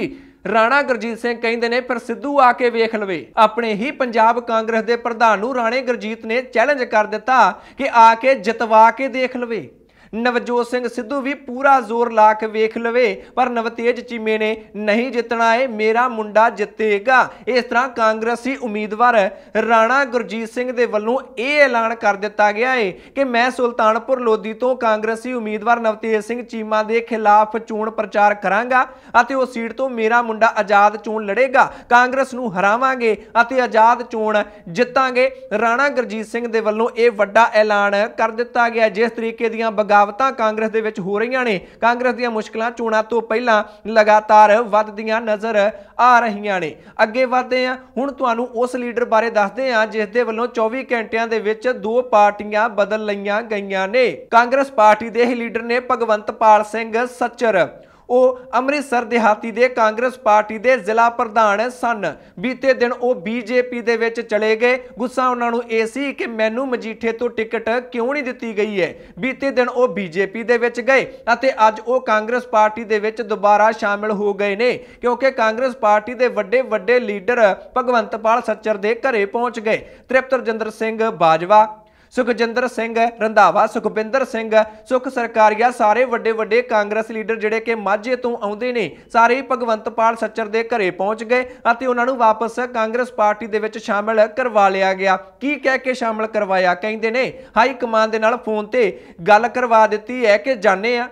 Speaker 1: ਰਾਣਾ ਗੁਰਜੀਤ ਸਿੰਘ ਕਹਿੰਦੇ ਨੇ ਫਿਰ ਸਿੱਧੂ ਆ ਕੇ ਵੇਖ ਲਵੇ ਆਪਣੇ ਹੀ ਪੰਜਾਬ ਕਾਂਗਰਸ ਦੇ ਪ੍ਰਧਾਨ ਨੂੰ ਰਾਣੇ ਗੁਰਜੀਤ ਨੇ ਚੈਲੰਜ ਕਰ ਦਿੱਤਾ ਕਿ ਆ ਕੇ ਜਿਤਵਾ ਕੇ ਦੇਖ ਲਵੇ ਨਵਜੋਤ ਸਿੰਘ ਸਿੱਧੂ ਵੀ ਪੂਰਾ ਜ਼ੋਰ ਲਾ ਕੇ ਵੇਖ ਲਵੇ ਪਰ ਨਵਤੇਜ ਚੀਮੇ ਨੇ ਨਹੀਂ ਜਿੱਤਣਾ ਏ ਮੇਰਾ ਮੁੰਡਾ ਜਿੱਤੇਗਾ ਇਸ ਤਰ੍ਹਾਂ ਕਾਂਗਰਸੀ ਉਮੀਦਵਾਰ ਰਾਣਾ ਗੁਰਜੀਤ ਸਿੰਘ ਦੇ ਵੱਲੋਂ ਇਹ ਐਲਾਨ ਕਰ ਦਿੱਤਾ ਗਿਆ ਏ ਕਿ ਮੈਂ ਸੁਲਤਾਨਪੁਰ ਲੋਧੀ ਤੋਂ ਕਾਂਗਰਸੀ ਉਮੀਦਵਾਰ ਨਵਤੇਜ ਸਿੰਘ ਚੀਮਾ ਦੇ ਖਿਲਾਫ ਚੋਣ ਪ੍ਰਚਾਰ ਕਰਾਂਗਾ ਅਤੇ ਉਹ ਸੀਟ ਤੋਂ ਮੇਰਾ ਮੁੰਡਾ ਆਜ਼ਾਦ ਚੋਣ ਲੜੇਗਾ ਕਾਂਗਰਸ ਨੂੰ ਹਰਾਵਾਂਗੇ ਅਤੇ ਆਜ਼ਾਦ ਚੋਣ ਜਿੱਤਾਂਗੇ ਰਾਣਾ ਗੁਰਜੀਤ ਸਿੰਘ ਦੇ ਵੱਲੋਂ ਇਹ ਵੱਡਾ ਐਲਾਨ ਕਰ ਦਿੱਤਾ ਗਿਆ ਜਿਸ ਤਰੀਕੇ ਦੀਆਂ ਬਗਾ ਗਿਰਾਵਟਾਂ ਕਾਂਗਰਸ ਦੇ ਵਿੱਚ ਹੋ ਰਹੀਆਂ ਨੇ ਕਾਂਗਰਸ ਦੀਆਂ ਮੁਸ਼ਕਲਾਂ ਚੋਣਾਂ ਤੋਂ ਪਹਿਲਾਂ ਲਗਾਤਾਰ ਵੱਧਦੀਆਂ ਨਜ਼ਰ ਆ ਰਹੀਆਂ ਨੇ ਅੱਗੇ ਵਧਦੇ ਆ ਹੁਣ ਤੁਹਾਨੂੰ ਉਸ ਲੀਡਰ ਬਾਰੇ ਦੱਸਦੇ ਆ ਜਿਸ ਦੇ ਵੱਲੋਂ 24 ਘੰਟਿਆਂ ਦੇ ਵਿੱਚ ਦੋ ਪਾਰਟੀਆਂ ਬਦਲ ਲਈਆਂ ਗਈਆਂ ਨੇ ਕਾਂਗਰਸ ਪਾਰਟੀ ਦੇ ਹੀ ਲੀਡਰ ਨੇ ਭਗਵੰਤ ਪਾਲ ਸਿੰਘ ਸੱਚਰ ਉਹ ਅੰਮ੍ਰਿਤਸਰ ਦਿਹਾਤੀ ਦੇ ਕਾਂਗਰਸ ਪਾਰਟੀ ਦੇ ਜ਼ਿਲ੍ਹਾ ਪ੍ਰਧਾਨ ਸਨ ਬੀਤੇ ਦਿਨ ਉਹ ਬੀਜੇਪੀ ਦੇ ਵਿੱਚ ਚਲੇ ਗਏ ਗੁੱਸਾ ਉਹਨਾਂ ਨੂੰ ਇਹ ਸੀ ਕਿ ਮੈਨੂੰ ਮਜੀਠੇ ਤੋਂ ਟਿਕਟ ਕਿਉਂ ਨਹੀਂ ਦਿੱਤੀ ਗਈ ਹੈ ਬੀਤੇ ਦਿਨ ਉਹ ਬੀਜੇਪੀ ਦੇ ਵਿੱਚ ਗਏ ਅਤੇ ਅੱਜ ਉਹ ਕਾਂਗਰਸ ਪਾਰਟੀ ਦੇ ਵਿੱਚ ਦੁਬਾਰਾ ਸ਼ਾਮਿਲ ਹੋ ਗਏ ਨੇ ਕਿਉਂਕਿ ਕਾਂਗਰਸ ਪਾਰਟੀ ਦੇ ਵੱਡੇ ਵੱਡੇ ਲੀਡਰ ਭਗਵੰਤ ਪਾਲ ਸੱਚਰ ਦੇ ਘਰੇ ਪਹੁੰਚ ਗਏ ਤ੍ਰਿਪਤ ਰਜਿੰਦਰ ਸਿੰਘ ਬਾਜਵਾ ਸੁਖਜਿੰਦਰ ਸਿੰਘ ਰੰਧਾਵਾ ਸੁਖਬਿੰਦਰ ਸਿੰਘ ਸੁਖ ਸਰਕਾਰੀਆ ਸਾਰੇ ਵੱਡੇ ਵੱਡੇ ਕਾਂਗਰਸ ਲੀਡਰ ਜਿਹੜੇ ਕਿ ਮਾਝੇ ਤੋਂ ਆਉਂਦੇ ਨੇ ਸਾਰੇ ਭਗਵੰਤਪਾਲ ਸੱਚਰ ਦੇ ਘਰੇ ਪਹੁੰਚ ਗਏ ਅਤੇ ਉਹਨਾਂ ਨੂੰ ਵਾਪਸ ਕਾਂਗਰਸ ਪਾਰਟੀ ਦੇ ਵਿੱਚ ਸ਼ਾਮਲ ਕਰਵਾ ਲਿਆ ਗਿਆ ਕੀ ਕਹਿ ਕੇ ਸ਼ਾਮਲ ਕਰਵਾਇਆ ਕਹਿੰਦੇ ਨੇ ਹਾਈ ਕਮਾਂਡ ਦੇ ਨਾਲ ਫੋਨ ਤੇ ਗੱਲ ਕਰਵਾ ਦਿੱਤੀ ਹੈ ਕਿ ਜਾਣੇ ਆ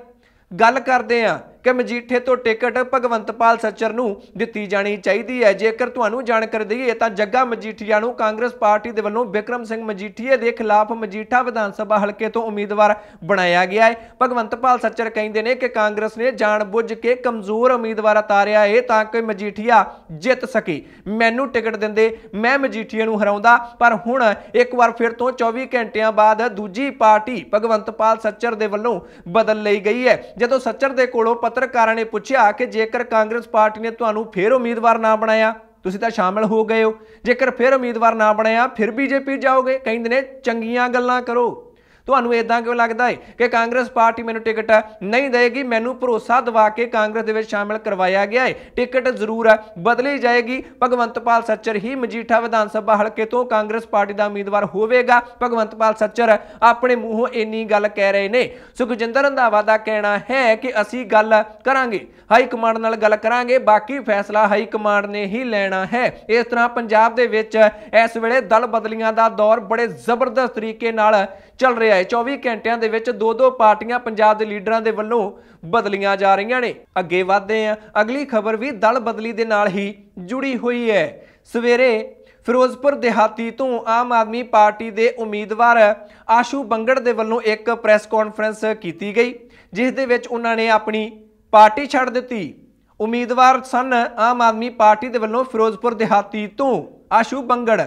Speaker 1: ਗੱਲ ਕਰਦੇ ਆ ਕਿ ਮਜੀਠੇ ਤੋਂ ਟਿਕਟ ਭਗਵੰਤਪਾਲ ਸੱਚਰ ਨੂੰ ਦਿੱਤੀ ਜਾਣੀ ਚਾਹੀਦੀ ਹੈ ਜੇਕਰ ਤੁਹਾਨੂੰ ਜਾਣਕਾਰੀ ਦਈਏ ਤਾਂ ਜੱਗਾ ਮਜੀਠੀਆ ਨੂੰ ਕਾਂਗਰਸ ਪਾਰਟੀ ਦੇ ਵੱਲੋਂ ਵਿਕਰਮ ਸਿੰਘ ਮਜੀਠੀਏ ਦੇ ਖਿਲਾਫ ਮਜੀਠਾ ਵਿਧਾਨ ਸਭਾ ਹਲਕੇ ਤੋਂ ਉਮੀਦਵਾਰ ਬਣਾਇਆ ਗਿਆ ਹੈ ਭਗਵੰਤਪਾਲ ਸੱਚਰ ਕਹਿੰਦੇ ਨੇ ਕਿ ਕਾਂਗਰਸ ਨੇ ਜਾਣਬੁੱਝ ਕੇ ਕਮਜ਼ੋਰ ਉਮੀਦਵਾਰ ਤਾਰਿਆ ਹੈ ਤਾਂ ਕਿ ਮਜੀਠੀਆ ਜਿੱਤ ਸਕੇ ਮੈਨੂੰ ਟਿਕਟ ਦਿੰਦੇ ਮੈਂ ਮਜੀਠੀਆ ਨੂੰ ਹਰਾਉਂਦਾ ਪਰ ਹੁਣ ਇੱਕ ਵਾਰ ਫਿਰ ਤੋਂ 24 ਘੰਟਿਆਂ ਬਾਅਦ ਦੂਜੀ ਪਾਰਟੀ ਭਗਵੰਤਪਾਲ ਸੱਚਰ ਦੇ ਵੱਲੋਂ ਬਦਲ ਲਈ ਗਈ ਹੈ ਜਦੋਂ ਸੱਚਰ ਦੇ ਕੋਲੋਂ ਪੱਤਰਕਾਰਾਂ ਨੇ ਪੁੱਛਿਆ ਕਿ ਜੇਕਰ ਕਾਂਗਰਸ ਪਾਰਟੀ ਨੇ ਤੁਹਾਨੂੰ ਫੇਰ ਉਮੀਦਵਾਰ ਨਾ ਬਣਾਇਆ ਤੁਸੀਂ ਤਾਂ ਸ਼ਾਮਲ ਹੋ ਗਏ ਹੋ ਜੇਕਰ ਫੇਰ ਉਮੀਦਵਾਰ ਨਾ ਬਣਾਇਆ ਫਿਰ ਬੀਜੇਪੀ ਜਾਓਗੇ ਕਹਿੰਦੇ ਨੇ ਚੰਗੀਆਂ ਗੱਲਾਂ ਕਰੋ ਤੁਹਾਨੂੰ ਇਦਾਂ ਕਿਉਂ ਲੱਗਦਾ ਹੈ ਕਿ ਕਾਂਗਰਸ ਪਾਰਟੀ ਮੈਨੂੰ ਟਿਕਟ ਨਹੀਂ ਦੇਗੀ ਮੈਨੂੰ ਭਰੋਸਾ ਦਿਵਾ ਕੇ ਕਾਂਗਰਸ ਦੇ ਵਿੱਚ ਸ਼ਾਮਿਲ ਕਰਵਾਇਆ ਗਿਆ ਹੈ ਟਿਕਟ ਜ਼ਰੂਰ ਹੈ ਬਦਲੀ ਜਾਏਗੀ ਭਗਵੰਤਪਾਲ ਸੱਚਰ ਹੀ ਮਜੀਠਾ ਵਿਧਾਨ ਸਭਾ ਹਲਕੇ ਤੋਂ ਕਾਂਗਰਸ ਪਾਰਟੀ ਦਾ ਉਮੀਦਵਾਰ ਹੋਵੇਗਾ ਭਗਵੰਤਪਾਲ ਸੱਚਰ ਆਪਣੇ ਮੂੰਹੋਂ ਇੰਨੀ ਗੱਲ ਕਹਿ ਰਹੇ ਨੇ ਸੁਖਜਿੰਦਰ ਰੰਧਾਵਾ ਦਾ ਕਹਿਣਾ ਹੈ ਕਿ ਅਸੀਂ ਗੱਲ ਕਰਾਂਗੇ ਹਾਈ ਕਮਾਂਡ ਨਾਲ ਗੱਲ ਕਰਾਂਗੇ ਬਾਕੀ ਫੈਸਲਾ ਹਾਈ ਕਮਾਂਡ ਨੇ ਹੀ ਲੈਣਾ ਹੈ ਇਸ ਤਰ੍ਹਾਂ ਪੰਜਾਬ ਦੇ ਵਿੱਚ ਇਸ ਵੇਲੇ ਦਲ ਬਦਲੀਆਂ ਦਾ ਦੌਰ ਬੜੇ ਜ਼ਬਰਦਸਤ ਤਰੀਕੇ ਨਾਲ ਚੱਲ ਰਿਹਾ ਹੈ 24 ਘੰਟਿਆਂ ਦੇ ਵਿੱਚ ਦੋ ਦੋ ਪਾਰਟੀਆਂ ਪੰਜਾਬ ਦੇ ਲੀਡਰਾਂ ਦੇ ਵੱਲੋਂ ਬਦਲੀਆਂ ਜਾ ਰਹੀਆਂ ਨੇ ਅੱਗੇ ਵਧਦੇ ਆ ਅਗਲੀ ਖਬਰ ਵੀ ਦਲ ਬਦਲੀ ਦੇ ਨਾਲ ਹੀ ਜੁੜੀ ਹੋਈ ਹੈ ਸਵੇਰੇ ਫਿਰੋਜ਼ਪੁਰ ਦਿਹਾਤੀ ਤੋਂ ਆਮ ਆਦਮੀ ਪਾਰਟੀ ਦੇ ਉਮੀਦਵਾਰ ਆਸ਼ੂ ਬੰਗੜ ਦੇ ਵੱਲੋਂ ਇੱਕ ਪ੍ਰੈਸ ਕਾਨਫਰੰਸ ਕੀਤੀ ਗਈ ਜਿਸ ਦੇ ਵਿੱਚ ਉਹਨਾਂ ਨੇ ਆਪਣੀ ਪਾਰਟੀ ਛੱਡ ਦਿੱਤੀ ਉਮੀਦਵਾਰ ਸਨ ਆਮ ਆਦਮੀ ਪਾਰਟੀ ਦੇ ਵੱਲੋਂ ਫਿਰੋਜ਼ਪੁਰ ਦਿਹਾਤੀ ਤੋਂ ਆਸ਼ੂ ਬੰਗੜ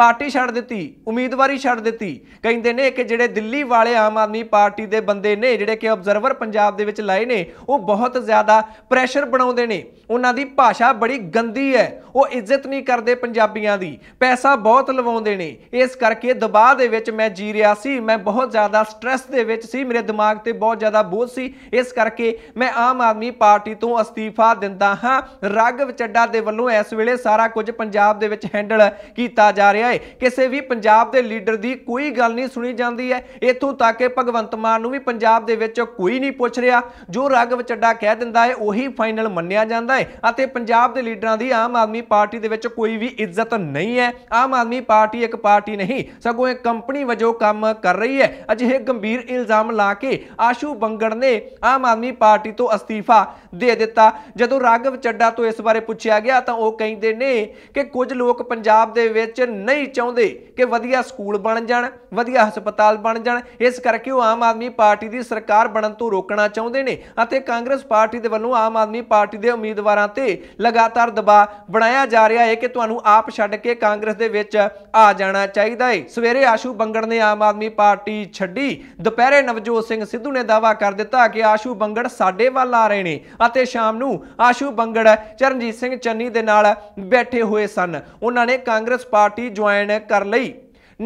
Speaker 1: ਪਾਰਟੀ ਛੱਡ ਦਿੱਤੀ ਉਮੀਦਵਾਰੀ ਛੱਡ ਦਿੱਤੀ ਕਹਿੰਦੇ ਨੇ ਕਿ ਜਿਹੜੇ ਦਿੱਲੀ ਵਾਲੇ ਆਮ ਆਦਮੀ ਪਾਰਟੀ ਦੇ ਬੰਦੇ ਨੇ ਜਿਹੜੇ ਕਿ ਆਬਜ਼ਰਵਰ ਪੰਜਾਬ ਦੇ ਵਿੱਚ ਲਾਏ ਨੇ ਉਹ ਬਹੁਤ ਜ਼ਿਆਦਾ ਪ੍ਰੈਸ਼ਰ ਬਣਾਉਂਦੇ ਨੇ ਉਹਨਾਂ ਦੀ ਭਾਸ਼ਾ ਬੜੀ ਗੰਦੀ ਹੈ ਉਹ ਇੱਜ਼ਤ ਨਹੀਂ ਕਰਦੇ ਪੰਜਾਬੀਆਂ ਦੀ ਪੈਸਾ ਬਹੁਤ ਲਵਾਉਂਦੇ ਨੇ ਇਸ ਕਰਕੇ ਦਬਾਅ ਦੇ ਵਿੱਚ ਮੈਂ ਜੀ ਰਿਹਾ ਸੀ ਮੈਂ ਬਹੁਤ ਜ਼ਿਆਦਾ ਸਟ੍ਰੈਸ ਦੇ ਵਿੱਚ ਸੀ ਮੇਰੇ ਦਿਮਾਗ ਤੇ ਬਹੁਤ ਜ਼ਿਆਦਾ ਬੋਝ ਸੀ ਇਸ ਕਰਕੇ ਮੈਂ ਆਮ ਆਦਮੀ ਪਾਰਟੀ ਤੋਂ ਅਸਤੀਫਾ ਦਿੰਦਾ ਹਾਂ ਰੱਗ ਵਿਚੱਡਾ ਦੇ ਵੱਲੋਂ ਇਸ ਵੇਲੇ ਸਾਰਾ ਕੁਝ ਪੰਜਾਬ ਦੇ ਵਿੱਚ ਹੈਂਡਲ ਕੀਤਾ ਜਾ ਰਿਹਾ ਹੈ ਕਿਸੇ ਵੀ ਪੰਜਾਬ ਦੇ ਲੀਡਰ ਦੀ ਕੋਈ ਗੱਲ ਨਹੀਂ ਸੁਣੀ ਜਾਂਦੀ ਹੈ ਇਥੋਂ ਤੱਕ ਕਿ ਭਗਵੰਤ ਮਾਨ ਨੂੰ ਵੀ ਪੰਜਾਬ ਦੇ ਵਿੱਚ ਕੋਈ ਨਹੀਂ ਪੁੱਛ ਰਿਹਾ ਜੋ ਰਾਘਵ ਚੱਡਾ ਕਹਿ ਦਿੰਦਾ ਹੈ ਉਹੀ ਫਾਈਨਲ ਮੰਨਿਆ ਜਾਂਦਾ ਹੈ ਅਤੇ ਪੰਜਾਬ ਦੇ ਲੀਡਰਾਂ ਦੀ ਆਮ ਆਦਮੀ ਪਾਰਟੀ ਦੇ ਵਿੱਚ ਕੋਈ ਵੀ ਇੱਜ਼ਤ ਨਹੀਂ ਹੈ ਆਮ ਆਦਮੀ ਪਾਰਟੀ ਇੱਕ ਪਾਰਟੀ ਨਹੀਂ ਸਗੋਂ ਇੱਕ ਕੰਪਨੀ ਵਜੋਂ ਕੰਮ ਕਰ ਰਹੀ ਹੈ ਅਜਿਹੇ ਗੰਭੀਰ ਇਲਜ਼ਾਮ ਲਾ ਕੇ ਆਸ਼ੂ ਬੰਗੜ ਨੇ ਆਮ ਆਦਮੀ ਪਾਰਟੀ ਤੋਂ ਅਸਤੀਫਾ ਦੇ ਦਿੱਤਾ ਜਦੋਂ ਰਾਘਵ ਚੱਡਾ ਤੋਂ ਇਸ ਬਾਰੇ ਪੁੱਛਿਆ ਗਿਆ ਤਾਂ ਉਹ ਕਹਿੰਦੇ ਨੇ ਕਿ ਕੁਝ ਲੋਕ ਪੰਜਾਬ ਦੇ ਵਿੱਚ ਨਹੀਂ ਚਾਹੁੰਦੇ ਕਿ ਵਧੀਆ ਸਕੂਲ ਬਣ ਜਾਣ ਵਧੀਆ ਹਸਪਤਾਲ ਬਣ ਜਾਣ ਇਸ ਕਰਕੇ ਉਹ ਆਮ ਆਦਮੀ ਪਾਰਟੀ ਦੀ ਸਰਕਾਰ ਬਣਨ ਤੋਂ ਰੋਕਣਾ ਚਾਹੁੰਦੇ ਨੇ ਅਤੇ ਕਾਂਗਰਸ ਪਾਰਟੀ ਦੇ ਵੱਲੋਂ ਆਮ ਆਦਮੀ ਪਾਰਟੀ ਦੇ ਉਮੀਦਵਾਰਾਂ ਤੇ ਲਗਾਤਾਰ ਦਬਾਅ ਬਣਾਇਆ ਜਾ ਰਿਹਾ ਹੈ ਕਿ ਤੁਹਾਨੂੰ ਆਪ ਛੱਡ ਕੇ ਕਾਂਗਰਸ ਦੇ ਵਿੱਚ ਆ ਜਾਣਾ ਚਾਹੀਦਾ ਹੈ ਸਵੇਰੇ ਆਸ਼ੂ ਬੰਗੜ ਨੇ ਆਮ ਆਦਮੀ ਪਾਰਟੀ ਛੱਡੀ ਦੁਪਹਿਰੇ ਨਵਜੋਤ ਸਿੰਘ ਸਿੱਧੂ ਨੇ ਦਾਵਾ ਕਰ ਦਿੱਤਾ ਕਿ ਆਸ਼ੂ ਬੰਗੜ ਸਾਡੇ ਵੱਲ ਆ ਰਹੇ ਨੇ ਅਤੇ ਸ਼ਾਮ ਨੂੰ ਆਸ਼ੂ ਬੰਗੜ ਚਰਨਜੀਤ ਸਿੰਘ ਚੰਨੀ ਦੇ ਨਾਲ ਬੈਠੇ ਹੋਏ ਸਨ ਉਹਨਾਂ ਨੇ ਕਾਂਗਰਸ ਪਾਰਟੀ ਜੁਆਇਨ ਕਰ ਲਈ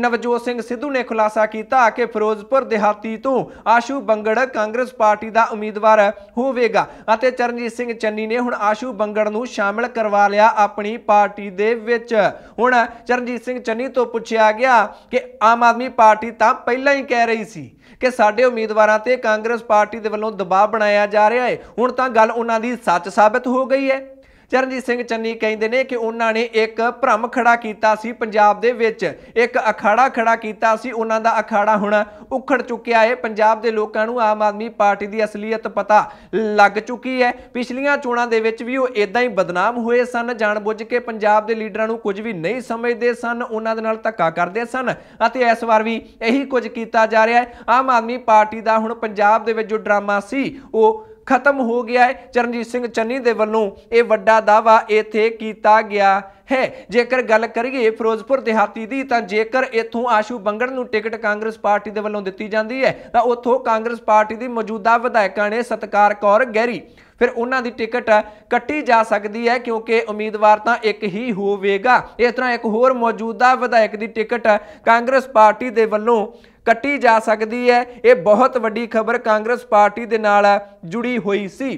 Speaker 1: ਨਵਜੋਤ ਸਿੰਘ ਸਿੱਧੂ ਨੇ ਖੁਲਾਸਾ ਕੀਤਾ ਕਿ ਫਿਰੋਜ਼ਪੁਰ ਦਿਹਾਤੀ ਤੋਂ ਆਸ਼ੂ ਬੰਗੜ ਕਾਂਗਰਸ ਪਾਰਟੀ ਦਾ ਉਮੀਦਵਾਰ ਹੋਵੇਗਾ ਅਤੇ ਚਰਨਜੀਤ ਸਿੰਘ ਚੰਨੀ ਨੇ ਹੁਣ ਆਸ਼ੂ ਬੰਗੜ ਨੂੰ ਸ਼ਾਮਲ ਕਰਵਾ ਲਿਆ ਆਪਣੀ ਪਾਰਟੀ ਦੇ ਵਿੱਚ ਹੁਣ ਚਰਨਜੀਤ ਸਿੰਘ ਚੰਨੀ ਤੋਂ ਪੁੱਛਿਆ ਗਿਆ ਕਿ ਆਮ ਆਦਮੀ ਪਾਰਟੀ ਤਾਂ ਪਹਿਲਾਂ ਹੀ ਕਹਿ ਰਹੀ ਸੀ ਕਿ ਸਾਡੇ ਉਮੀਦਵਾਰਾਂ ਤੇ ਕਾਂਗਰਸ ਪਾਰਟੀ ਦੇ ਵੱਲੋਂ ਦਬਾਅ ਬਣਾਇਆ ਜਾ ਰਿਹਾ ਹੈ ਹੁਣ ਤਾਂ ਗੱਲ ਉਹਨਾਂ ਦੀ ਸੱਚ ਸਾਬਤ ਹੋ ਗਈ ਹੈ ਚਰਨਜੀਤ ਸਿੰਘ ਚੰਨੀ ਕਹਿੰਦੇ ਨੇ ਕਿ ਉਹਨਾਂ ਨੇ ਇੱਕ ਭ੍ਰਮ ਖੜਾ ਕੀਤਾ ਸੀ ਪੰਜਾਬ ਦੇ ਵਿੱਚ ਇੱਕ ਅਖਾੜਾ ਖੜਾ ਕੀਤਾ ਸੀ ਉਹਨਾਂ ਦਾ ਅਖਾੜਾ ਹੁਣ ਉਖੜ ਚੁੱਕਿਆ ਹੈ ਪੰਜਾਬ ਦੇ ਲੋਕਾਂ ਨੂੰ ਆਮ ਆਦਮੀ ਪਾਰਟੀ ਦੀ ਅਸਲੀਅਤ ਪਤਾ ਲੱਗ ਚੁੱਕੀ ਹੈ ਪਿਛਲੀਆਂ ਚੋਣਾਂ ਦੇ ਵਿੱਚ ਵੀ ਉਹ ਇਦਾਂ ਹੀ ਬਦਨਾਮ ਹੋਏ ਸਨ ਜਾਣਬੁੱਝ ਕੇ ਪੰਜਾਬ ਦੇ ਲੀਡਰਾਂ ਨੂੰ ਕੁਝ ਵੀ ਨਹੀਂ ਸਮਝਦੇ ਸਨ ਉਹਨਾਂ ਦੇ ਨਾਲ ਧੱਕਾ ਕਰਦੇ ਸਨ ਅਤੇ ਇਸ ਵਾਰ ਵੀ ਇਹੀ ਕੁਝ ਕੀਤਾ ਜਾ ਰਿਹਾ ਹੈ ਆਮ ਆਦਮੀ ਪਾਰਟੀ ਦਾ ਹੁਣ ਪੰਜਾਬ ਦੇ ਵਿੱਚ ਜੋ ਡਰਾਮਾ ਸੀ ਉਹ ਖਤਮ ਹੋ ਗਿਆ ਹੈ ਚਰਨਜੀਤ ਸਿੰਘ ਚੰਨੀ ਦੇ ਵੱਲੋਂ ਇਹ ਵੱਡਾ ਦਾਵਾ ਇੱਥੇ ਕੀਤਾ ਗਿਆ ਹੈ ਜੇਕਰ ਗੱਲ ਕਰੀਏ ਫਿਰੋਜ਼ਪੁਰ ਦਿਹਾਤੀ ਦੀ ਤਾਂ ਜੇਕਰ ਇੱਥੋਂ ਆਸ਼ੂ ਬੰਗੜ ਨੂੰ ਟਿਕਟ ਕਾਂਗਰਸ ਪਾਰਟੀ ਦੇ ਵੱਲੋਂ ਦਿੱਤੀ ਜਾਂਦੀ ਹੈ ਤਾਂ ਉੱਥੋਂ ਕਾਂਗਰਸ ਪਾਰਟੀ ਦੀ ਮੌਜੂਦਾ ਵਿਧਾਇਕਾਂ ਨੇ ਸਤਕਾਰ ਕੌਰ ਗੈਰੀ ਫਿਰ ਉਹਨਾਂ ਦੀ ਟਿਕਟ ਕੱਟੀ ਜਾ ਸਕਦੀ ਹੈ ਕਿਉਂਕਿ ਉਮੀਦਵਾਰ ਤਾਂ ਇੱਕ ਹੀ ਹੋਵੇਗਾ ਇਸ ਤਰ੍ਹਾਂ ਇੱਕ ਹੋਰ ਮੌਜੂਦਾ ਵਿਧਾਇਕ ਦੀ ਟਿਕਟ ਕਾਂਗਰਸ ਪਾਰਟੀ ਦੇ ਵੱਲੋਂ ਕੱਟੀ ਜਾ ਸਕਦੀ ਹੈ ਇਹ ਬਹੁਤ ਵੱਡੀ ਖਬਰ ਕਾਂਗਰਸ ਪਾਰਟੀ ਦੇ ਨਾਲ ਜੁੜੀ ਹੋਈ ਸੀ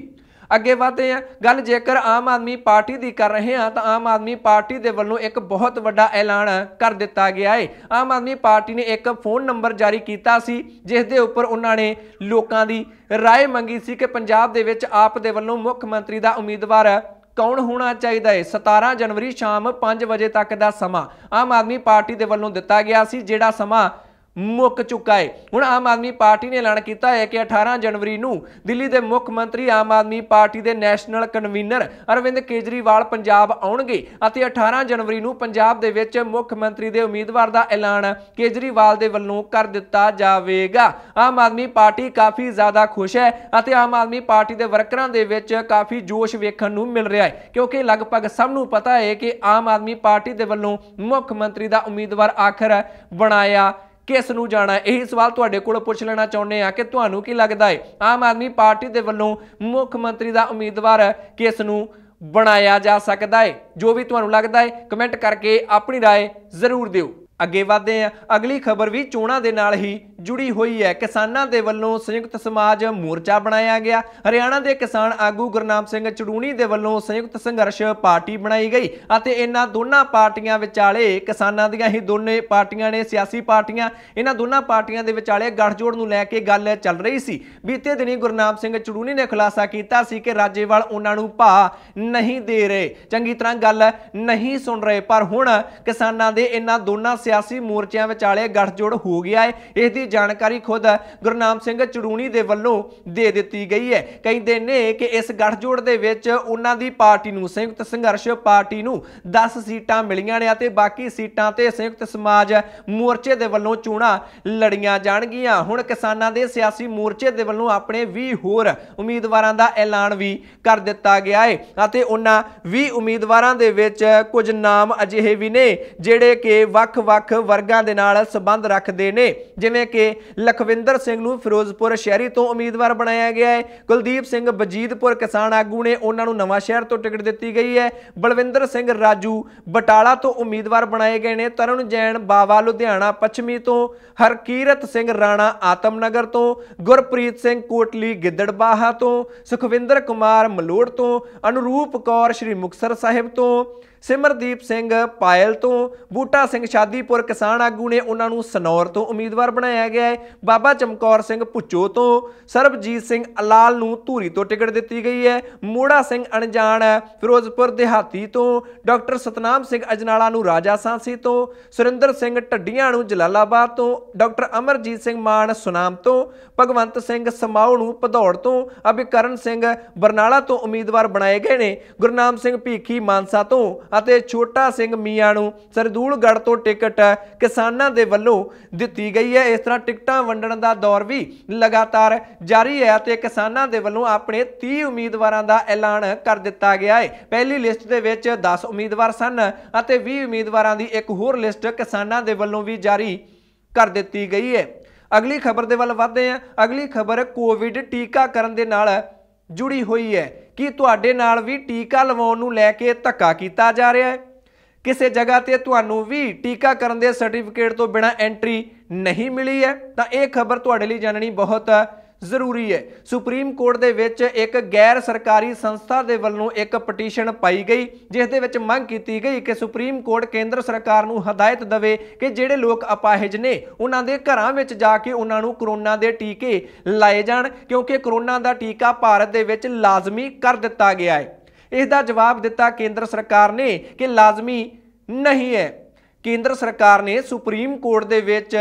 Speaker 1: ਅੱਗੇ ਵਧਦੇ ਹਾਂ ਗੱਲ ਜੇਕਰ ਆਮ ਆਦਮੀ ਪਾਰਟੀ ਦੀ ਕਰ ਰਹੇ ਹਾਂ ਤਾਂ ਆਮ ਆਦਮੀ ਪਾਰਟੀ ਦੇ ਵੱਲੋਂ ਇੱਕ ਬਹੁਤ ਵੱਡਾ ਐਲਾਨ ਕਰ ਦਿੱਤਾ ਗਿਆ ਹੈ ਆਮ ਆਦਮੀ ਪਾਰਟੀ ਨੇ ਇੱਕ ਫੋਨ ਨੰਬਰ ਜਾਰੀ ਕੀਤਾ ਸੀ ਜਿਸ ਦੇ ਉੱਪਰ ਉਹਨਾਂ ਨੇ ਲੋਕਾਂ ਦੀ رائے ਮੰਗੀ ਸੀ ਕਿ ਪੰਜਾਬ ਦੇ ਵਿੱਚ ਆਪ ਦੇ ਵੱਲੋਂ ਮੁੱਖ ਮੰਤਰੀ ਦਾ ਉਮੀਦਵਾਰ ਕੌਣ ਹੋਣਾ ਚਾਹੀਦਾ ਹੈ 17 ਜਨਵਰੀ ਸ਼ਾਮ 5 ਵਜੇ ਤੱਕ ਦਾ ਸਮਾਂ ਆਮ ਆਦਮੀ ਪਾਰਟੀ ਦੇ ਵੱਲੋਂ ਦਿੱਤਾ ਗਿਆ ਸੀ ਜਿਹੜਾ ਸਮਾਂ ਮੁੱਕ ਚੁੱਕਾ ਹੈ ਹੁਣ ਆਮ ਆਦਮੀ ਪਾਰਟੀ ਨੇ ਐਲਾਨ ਕੀਤਾ ਹੈ ਕਿ 18 ਜਨਵਰੀ ਨੂੰ ਦਿੱਲੀ ਦੇ ਮੁੱਖ ਮੰਤਰੀ ਆਮ ਆਦਮੀ ਪਾਰਟੀ ਦੇ ਨੈਸ਼ਨਲ ਕਨਵੀਨਰ ਅਰਵਿੰਦ ਕੇਜਰੀਵਾਲ ਪੰਜਾਬ ਆਉਣਗੇ ਅਤੇ 18 ਜਨਵਰੀ ਨੂੰ ਪੰਜਾਬ ਦੇ ਵਿੱਚ ਮੁੱਖ ਮੰਤਰੀ ਦੇ ਉਮੀਦਵਾਰ ਦਾ ਐਲਾਨ ਕੇਜਰੀਵਾਲ ਦੇ ਵੱਲੋਂ ਕਰ ਦਿੱਤਾ ਜਾਵੇਗਾ ਆਮ ਆਦਮੀ ਪਾਰਟੀ ਕਾਫੀ ਜ਼ਿਆਦਾ ਖੁਸ਼ ਹੈ ਅਤੇ ਆਮ ਆਦਮੀ ਪਾਰਟੀ ਦੇ ਵਰਕਰਾਂ ਦੇ ਵਿੱਚ ਕਾਫੀ ਜੋਸ਼ ਵੇਖਣ ਨੂੰ ਮਿਲ ਰਿਹਾ ਹੈ ਕਿਉਂਕਿ ਲਗਭਗ ਸਭ ਨੂੰ ਪਤਾ ਹੈ ਕਿ ਆਮ ਆਦਮੀ ਪਾਰਟੀ ਦੇ ਵੱਲੋਂ ਮੁੱਖ ਮੰਤਰੀ ਦਾ ਉਮੀਦਵਾਰ ਆਖਰ ਬਣਾਇਆ ਕਿਸ ਨੂੰ ਜਾਣਾ ਇਹ ਸਵਾਲ ਤੁਹਾਡੇ ਕੋਲ ਪੁੱਛ ਲੈਣਾ ਚਾਹੁੰਦੇ ਆ ਕਿ ਤੁਹਾਨੂੰ ਕੀ ਲੱਗਦਾ ਹੈ ਆਮ ਆਦਮੀ ਪਾਰਟੀ ਦੇ ਵੱਲੋਂ ਮੁੱਖ ਮੰਤਰੀ ਦਾ ਉਮੀਦਵਾਰ ਕਿਸ ਨੂੰ ਬਣਾਇਆ ਜਾ ਸਕਦਾ ਹੈ ਜੋ ਵੀ ਤੁਹਾਨੂੰ ਲੱਗਦਾ ਹੈ ਕਮੈਂਟ ਕਰਕੇ ਆਪਣੀ رائے ਜ਼ਰੂਰ ਦਿਓ ਅੱਗੇ ਵਧਦੇ ਆ ਅਗਲੀ ਖਬਰ ਵੀ ਚੋਣਾਂ ਦੇ ਨਾਲ ਹੀ ਜੁੜੀ ਹੋਈ ਹੈ ਕਿਸਾਨਾਂ ਦੇ ਵੱਲੋਂ ਸੰਯੁਕਤ ਸਮਾਜ ਮੋਰਚਾ ਬਣਾਇਆ ਗਿਆ ਹਰਿਆਣਾ ਦੇ ਕਿਸਾਨ ਆਗੂ ਗੁਰਨਾਮ ਸਿੰਘ ਚੜੂਣੀ ਦੇ ਵੱਲੋਂ ਸੰਯੁਕਤ ਸੰਘਰਸ਼ ਪਾਰਟੀ ਬਣਾਈ ਗਈ ਅਤੇ ਇਹਨਾਂ ਦੋਨਾਂ ਪਾਰਟੀਆਂ ਵਿਚਾਲੇ ਕਿਸਾਨਾਂ ਦੀਆਂ ਹੀ ਦੋਨੇ ਪਾਰਟੀਆਂ ਨੇ ਸਿਆਸੀ ਪਾਰਟੀਆਂ ਇਹਨਾਂ ਦੋਨਾਂ ਪਾਰਟੀਆਂ ਦੇ ਵਿਚਾਲੇ ਗੱਠਜੋੜ ਨੂੰ ਲੈ ਕੇ ਗੱਲ ਚੱਲ ਰਹੀ ਸੀ ਬੀਤੇ ਦਿਨੀ ਗੁਰਨਾਮ ਸਿੰਘ ਚੜੂਣੀ ਨੇ ਖੁਲਾਸਾ ਕੀਤਾ ਸੀ ਕਿ ਰਾਜੇਵਾਲ ਉਹਨਾਂ ਨੂੰ ਭਾ ਨਹੀਂ ਦੇ ਰਹੇ ਚੰਗੀ ਤਰ੍ਹਾਂ ਗੱਲ ਨਹੀਂ ਸੁਣ ਰਹੇ ਪਰ ਹੁਣ ਕਿਸਾਨਾਂ ਦੇ ਇਹਨਾਂ ਦੋਨਾਂ ਸਿਆਸੀ ਮੋਰਚਿਆਂ ਵਿਚਾਲੇ ਗੱਠਜੋੜ ਹੋ ਗਿਆ ਹੈ ਇਸ ਦੀ ਜਾਣਕਾਰੀ ਖੁਦ ਗੁਰਨਾਮ ਸਿੰਘ ਚੜੂਣੀ ਦੇ ਵੱਲੋਂ ਦੇ ਦਿੱਤੀ ਗਈ ਹੈ ਕਹਿੰਦੇ ਨੇ ਕਿ ਇਸ ਗੱਠਜੋੜ ਦੇ ਵਿੱਚ ਉਹਨਾਂ ਦੀ ਪਾਰਟੀ ਨੂੰ ਸੰਯੁਕਤ ਸੰਘਰਸ਼ ਪਾਰਟੀ ਨੂੰ 10 ਸੀਟਾਂ ਮਿਲੀਆਂ ਨੇ ਅਤੇ ਬਾਕੀ ਸੀਟਾਂ ਤੇ ਸੰਯੁਕਤ ਸਮਾਜ ਮੋਰਚੇ ਦੇ ਵੱਲੋਂ ਚੋਣਾਂ ਲੜੀਆਂ ਜਾਣਗੀਆਂ ਹੁਣ ਕਿਸਾਨਾਂ ਦੇ ਸਿਆਸੀ ਮੋਰਚੇ ਦੇ ਵੱਲੋਂ ਆਪਣੇ 20 ਹੋਰ ਉਮੀਦਵਾਰਾਂ ਦਾ ਐਲਾਨ ਵੀ ਕਰ ਦਿੱਤਾ ਗਿਆ ਹੈ ਅਤੇ ਉਹਨਾਂ 20 ਉਮੀਦਵਾਰਾਂ ਦੇ ਵਿੱਚ ਕੁਝ ਨਾਮ ਅਜਿਹੇ ਵੀ ਨੇ ਜਿਹੜੇ ਕਿ ਵੱਖ-ਵੱਖ ਵੱਖ-ਵੱਖ ਵਰਗਾਂ ਦੇ ਨਾਲ ਸਬੰਧ ਰੱਖਦੇ ਨੇ ਜਿਵੇਂ ਕਿ ਲਖਵਿੰਦਰ ਸਿੰਘ ਨੂੰ ਫਿਰੋਜ਼ਪੁਰ ਸ਼ਹਿਰੀ ਤੋਂ ਉਮੀਦਵਾਰ ਬਣਾਇਆ ਗਿਆ ਹੈ ਕੁਲਦੀਪ ਸਿੰਘ ਬਜੀਦਪੁਰ ਕਿਸਾਨ ਆਗੂ ਨੇ ਉਹਨਾਂ ਨੂੰ ਨਵਾਂ ਸ਼ਹਿਰ ਤੋਂ ਟਿਕਟ ਦਿੱਤੀ ਗਈ ਹੈ ਬਲਵਿੰਦਰ ਸਿੰਘ ਰਾਜੂ ਬਟਾਲਾ ਤੋਂ ਉਮੀਦਵਾਰ ਬਣਾਏ ਗਏ ਨੇ ਤਰਨ ਜੈਨ ਬਾਵਾ ਲੁਧਿਆਣਾ ਪੱਛਮੀ ਤੋਂ ਹਰਕੀਰਤ ਸਿੰਘ ਰਾਣਾ ਆਤਮਨਗਰ ਤੋਂ ਗੁਰਪ੍ਰੀਤ ਸਿੰਘ ਕੋਟਲੀ ਗਿੱਦੜਬਾਹਾ ਤੋਂ ਸੁਖਵਿੰਦਰ ਕੁਮਾਰ ਮਲੋੜ ਤੋਂ ਅਨੁਰੂਪ ਕੌਰ ਸ਼੍ਰੀ ਮੁਕਸਰ ਸਾਹਿਬ ਤੋਂ ਸਿਮਰਦੀਪ ਸਿੰਘ ਪਾਇਲ ਤੋਂ ਬੂਟਾ ਸਿੰਘ ਸ਼ਾਦੀਪੁਰ ਕਿਸਾਨ ਆਗੂ ਨੇ ਉਹਨਾਂ ਨੂੰ ਸਨੌਰ ਤੋਂ ਉਮੀਦਵਾਰ ਬਣਾਇਆ ਗਿਆ ਹੈ ਬਾਬਾ ਚਮਕੌਰ ਸਿੰਘ ਪੁੱਚੋ ਤੋਂ ਸਰਬਜੀਤ ਸਿੰਘ ਅਲਾਲ ਨੂੰ ਧੂਰੀ ਤੋਂ ਟਿਕਟ ਦਿੱਤੀ ਗਈ ਹੈ ਮੋੜਾ ਸਿੰਘ ਅਣਜਾਣ ਫਿਰੋਜ਼ਪੁਰ ਦਿਹਾਤੀ ਤੋਂ ਡਾਕਟਰ ਸਤਨਾਮ ਸਿੰਘ ਅਜਨਾਲਾ ਨੂੰ ਰਾਜਾ ਸਾਂਸੀ ਤੋਂ ਸੁਰਿੰਦਰ ਸਿੰਘ ਢੱਡੀਆਂ ਨੂੰ ਜਲਾਲਾਬਾਦ ਤੋਂ ਡਾਕਟਰ ਅਮਰਜੀਤ ਸਿੰਘ ਮਾਨ ਸੁਨਾਮ ਤੋਂ ਭਗਵੰਤ ਸਿੰਘ ਸਮਾਉ ਨੂੰ ਪਧੌੜ ਤੋਂ ਅਭਿਕਰਨ ਸਿੰਘ ਬਰਨਾਲਾ ਤੋਂ ਉਮੀਦਵਾਰ ਬਣਾਏ ਗਏ ਨੇ ਗੁਰਨਾਮ ਸਿੰਘ ਭੀਖੀ ਮਾਨਸਾ ਤੋਂ ਅਤੇ ਛੋਟਾ ਸਿੰਘ ਮੀਆਂ ਨੂੰ ਸਰਦੂਲਗੜ ਤੋਂ ਟਿਕਟ ਕਿਸਾਨਾਂ ਦੇ ਵੱਲੋਂ ਦਿੱਤੀ ਗਈ ਹੈ ਇਸ ਤਰ੍ਹਾਂ ਟਿਕਟਾਂ ਵੰਡਣ ਦਾ ਦੌਰ ਵੀ ਲਗਾਤਾਰ ਜਾਰੀ ਹੈ ਅਤੇ ਕਿਸਾਨਾਂ ਦੇ ਵੱਲੋਂ ਆਪਣੇ 30 ਉਮੀਦਵਾਰਾਂ ਦਾ ਐਲਾਨ ਕਰ ਦਿੱਤਾ ਗਿਆ ਹੈ ਪਹਿਲੀ ਲਿਸਟ ਦੇ ਵਿੱਚ 10 ਉਮੀਦਵਾਰ ਸਨ ਅਤੇ 20 ਉਮੀਦਵਾਰਾਂ ਦੀ ਇੱਕ ਹੋਰ ਲਿਸਟ ਕਿਸਾਨਾਂ ਦੇ ਵੱਲੋਂ ਵੀ ਜਾਰੀ ਕਰ ਦਿੱਤੀ ਗਈ ਹੈ ਅਗਲੀ ਖਬਰ ਦੇ ਵੱਲ ਵਧਦੇ ਹਾਂ ਅਗਲੀ ਖਬਰ ਕੋਵਿਡ ਟੀਕਾਕਰਨ ਦੇ ਨਾਲ ਜੁੜੀ ਹੋਈ ਹੈ ਕਿ ਤੁਹਾਡੇ ਨਾਲ ਵੀ ਟੀਕਾ ਲਵਾਉਣ ਨੂੰ ਲੈ ਕੇ ਧੱਕਾ ਕੀਤਾ ਜਾ ਰਿਹਾ ਹੈ ਕਿਸੇ ਜਗ੍ਹਾ ਤੇ ਤੁਹਾਨੂੰ ਵੀ ਟੀਕਾ ਕਰਨ ਦੇ ਸਰਟੀਫਿਕੇਟ ਤੋਂ ਬਿਨਾ ਐਂਟਰੀ ਨਹੀਂ ਮਿਲੀ ਹੈ ਤਾਂ ਇਹ ਖਬਰ ਤੁਹਾਡੇ ਲਈ ਜਾਣਨੀ ਬਹੁਤ ਜ਼ਰੂਰੀ ਹੈ ਸੁਪਰੀਮ ਕੋਰਟ ਦੇ ਵਿੱਚ ਇੱਕ ਗੈਰ ਸਰਕਾਰੀ ਸੰਸਥਾ ਦੇ ਵੱਲੋਂ ਇੱਕ ਪਟੀਸ਼ਨ ਪਾਈ ਗਈ ਜਿਸ ਦੇ ਵਿੱਚ ਮੰਗ ਕੀਤੀ ਗਈ ਕਿ ਸੁਪਰੀਮ ਕੋਰਟ ਕੇਂਦਰ ਸਰਕਾਰ ਨੂੰ ਹਦਾਇਤ ਦੇਵੇ ਕਿ ਜਿਹੜੇ ਲੋਕ ਅਪਾਹਜ ਨੇ ਉਹਨਾਂ ਦੇ ਘਰਾਂ ਵਿੱਚ ਜਾ ਕੇ ਉਹਨਾਂ ਨੂੰ ਕਰੋਨਾ ਦੇ ਟੀਕੇ ਲਾਏ ਜਾਣ ਕਿਉਂਕਿ ਕਰੋਨਾ ਦਾ ਟੀਕਾ ਭਾਰਤ ਦੇ ਵਿੱਚ ਲਾਜ਼ਮੀ ਕਰ ਦਿੱਤਾ ਗਿਆ ਹੈ ਇਸ ਦਾ ਜਵਾਬ ਦਿੱਤਾ ਕੇਂਦਰ ਸਰਕਾਰ ਨੇ ਕਿ ਲਾਜ਼ਮੀ ਨਹੀਂ ਹੈ ਕੇਂਦਰ ਸਰਕਾਰ ਨੇ ਸੁਪਰੀਮ ਕੋਰਟ ਦੇ ਵਿੱਚ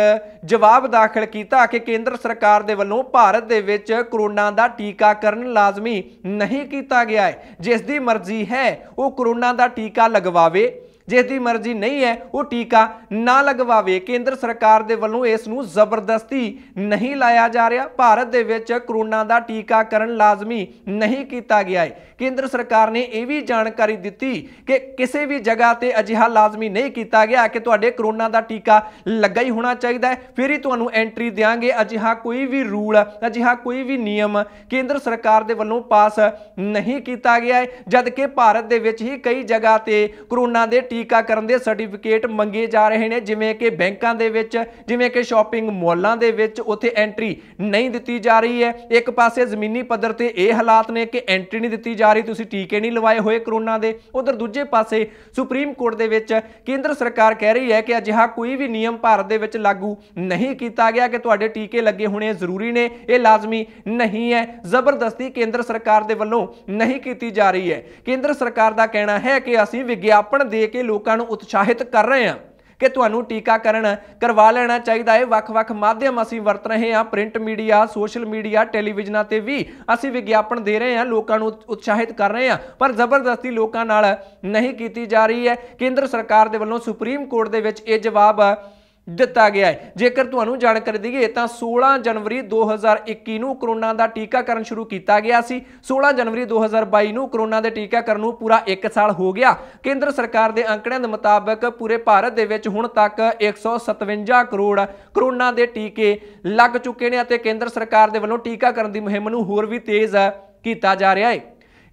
Speaker 1: ਜਵਾਬ ਦਾਖਲ ਕੀਤਾ ਕਿ ਕੇਂਦਰ ਸਰਕਾਰ ਦੇ ਵੱਲੋਂ ਭਾਰਤ ਦੇ ਵਿੱਚ ਕਰੋਨਾ ਦਾ ਟੀਕਾਕਰਨ ਲਾਜ਼ਮੀ ਨਹੀਂ ਕੀਤਾ ਗਿਆ ਹੈ ਜਿਸ ਦੀ ਮਰਜ਼ੀ ਹੈ ਉਹ ਕਰੋਨਾ ਦਾ ਟੀਕਾ ਲਗਵਾਵੇ ਜਿਸ ਦੀ ਮਰਜ਼ੀ ਨਹੀਂ ਹੈ ਉਹ ਟੀਕਾ ਨਾ ਲਗਵਾਵੇ ਕੇਂਦਰ ਸਰਕਾਰ ਦੇ ਵੱਲੋਂ ਇਸ ਨੂੰ ਜ਼ਬਰਦਸਤੀ ਨਹੀਂ ਲਾਇਆ ਜਾ ਰਿਹਾ ਭਾਰਤ ਦੇ ਵਿੱਚ ਕਰੋਨਾ ਦਾ ਟੀਕਾ ਕਰਨ ਲਾਜ਼ਮੀ ਨਹੀਂ ਕੀਤਾ ਗਿਆ ਹੈ ਕੇਂਦਰ ਸਰਕਾਰ ਨੇ ਇਹ ਵੀ ਜਾਣਕਾਰੀ ਦਿੱਤੀ ਕਿ ਕਿਸੇ ਵੀ ਜਗ੍ਹਾ ਤੇ ਅਜਿਹਾ ਲਾਜ਼ਮੀ ਨਹੀਂ ਕੀਤਾ ਗਿਆ ਕਿ ਤੁਹਾਡੇ ਕਰੋਨਾ ਦਾ ਟੀਕਾ ਲੱਗਾ ਹੀ ਹੋਣਾ ਚਾਹੀਦਾ ਹੈ ਫਿਰ ਹੀ ਤੁਹਾਨੂੰ ਐਂਟਰੀ ਦੇਾਂਗੇ ਅਜਿਹਾ ਕੋਈ ਵੀ ਰੂਲ ਅਜਿਹਾ ਕੋਈ ਵੀ ਨਿਯਮ ਕੇਂਦਰ ਸਰਕਾਰ ਦੇ ਵੱਲੋਂ ਪਾਸ ਨਹੀਂ ਕੀਤਾ ਗਿਆ ਹੈ ਜਦ ਕਿ ਭਾਰਤ ਦੇ ਵਿੱਚ ਹੀ ਕਈ ਜਗ੍ਹਾ ਤੇ ਕਰੋਨਾ ਦੇ ਟੀਕਾਕਰਨ ਦੇ ਸਰਟੀਫਿਕੇਟ ਮੰਗੇ ਜਾ ਰਹੇ ਨੇ ਜਿਵੇਂ ਕਿ ਬੈਂਕਾਂ ਦੇ ਵਿੱਚ ਜਿਵੇਂ ਕਿ ਸ਼ਾਪਿੰਗ ਮਾਲਾਂ ਦੇ ਵਿੱਚ ਉੱਥੇ ਐਂਟਰੀ ਨਹੀਂ ਦਿੱਤੀ ਜਾ ਰਹੀ ਹੈ ਇੱਕ ਪਾਸੇ ਜ਼ਮੀਨੀ ਪੱਧਰ ਤੇ ਇਹ ਹਾਲਾਤ ਨੇ ਕਿ ਐਂਟਰੀ ਨਹੀਂ ਦਿੱਤੀ ਜਾ ਰਹੀ ਤੁਸੀਂ ਟੀਕੇ ਨਹੀਂ ਲਵਾਏ ਹੋਏ ਕਰੋਨਾ ਦੇ ਉਧਰ ਦੂਜੇ ਪਾਸੇ ਸੁਪਰੀਮ ਕੋਰਟ ਦੇ ਵਿੱਚ ਕੇਂਦਰ ਸਰਕਾਰ ਕਹਿ ਰਹੀ ਹੈ ਕਿ ਅਜਿਹਾ ਕੋਈ ਵੀ ਨਿਯਮ ਭਾਰਤ ਦੇ ਵਿੱਚ ਲਾਗੂ ਨਹੀਂ ਕੀਤਾ ਗਿਆ ਕਿ ਤੁਹਾਡੇ ਟੀਕੇ ਲੱਗੇ ਹੋਣੇ ਜ਼ਰੂਰੀ ਨੇ ਇਹ ਲਾਜ਼ਮੀ ਨਹੀਂ ਹੈ ਜ਼ਬਰਦਸਤੀ ਕੇਂਦਰ ਸਰਕਾਰ ਦੇ ਵੱਲੋਂ ਨਹੀਂ ਕੀਤੀ ਜਾ ਰਹੀ ਹੈ ਕੇਂਦਰ ਸਰਕਾਰ ਦਾ ਕਹਿਣਾ ਹੈ ਕਿ ਅਸੀਂ ਵਿਗਿਆਪਨ ਦੇ ਕੇ ਲੋਕਾਂ ਨੂੰ ਉਤਸ਼ਾਹਿਤ ਕਰ ਰਹੇ ਹਾਂ ਕਿ ਤੁਹਾਨੂੰ ਟੀਕਾਕਰਨ ਕਰਵਾ ਲੈਣਾ ਚਾਹੀਦਾ ਹੈ ਵੱਖ-ਵੱਖ ਮਾਧਿਅਮ ਅਸੀਂ ਵਰਤ ਰਹੇ ਹਾਂ ਪ੍ਰਿੰਟ ਮੀਡੀਆ ਸੋਸ਼ਲ ਮੀਡੀਆ ਟੈਲੀਵਿਜ਼ਨਾਂ ਤੇ ਵੀ ਅਸੀਂ ਵਿਗਿਆਪਨ ਦੇ ਰਹੇ ਹਾਂ ਲੋਕਾਂ ਨੂੰ ਉਤਸ਼ਾਹਿਤ ਕਰ ਰਹੇ ਹਾਂ ਪਰ ਜ਼ਬਰਦਸਤੀ ਲੋਕਾਂ ਨਾਲ ਨਹੀਂ ਕੀਤੀ ਜਾ ਰਹੀ ਹੈ ਕੇਂਦਰ ਸਰਕਾਰ ਦੇ ਵੱਲੋਂ ਸੁਪਰੀਮ ਕੋਰਟ ਦੇ ਵਿੱਚ ਇਹ ਜਵਾਬ ਦਿੱਤਾ ਗਿਆ ਹੈ ਜੇਕਰ ਤੁਹਾਨੂੰ ਜਾਣਕਾਰੀ ਦਈਏ ਤਾਂ 16 ਜਨਵਰੀ 2021 ਨੂੰ ਕਰੋਨਾ ਦਾ ਟੀਕਾਕਰਨ ਸ਼ੁਰੂ ਕੀਤਾ ਗਿਆ ਸੀ 16 ਜਨਵਰੀ 2022 ਨੂੰ ਕਰੋਨਾ ਦੇ ਟੀਕਾਕਰਨ ਨੂੰ ਪੂਰਾ 1 ਸਾਲ ਹੋ ਗਿਆ ਕੇਂਦਰ ਸਰਕਾਰ ਦੇ ਅੰਕੜਿਆਂ ਦੇ ਮੁਤਾਬਕ ਪੂਰੇ ਭਾਰਤ ਦੇ ਵਿੱਚ ਹੁਣ ਤੱਕ 157 ਕਰੋੜ ਕਰੋਨਾ ਦੇ ਟੀਕੇ ਲੱਗ ਚੁੱਕੇ ਨੇ ਅਤੇ ਕੇਂਦਰ ਸਰਕਾਰ ਦੇ ਵੱਲੋਂ ਟੀਕਾਕਰਨ ਦੀ ਮੁਹਿੰਮ ਨੂੰ ਹੋਰ ਵੀ ਤੇਜ਼ ਕੀਤਾ ਜਾ ਰਿਹਾ ਹੈ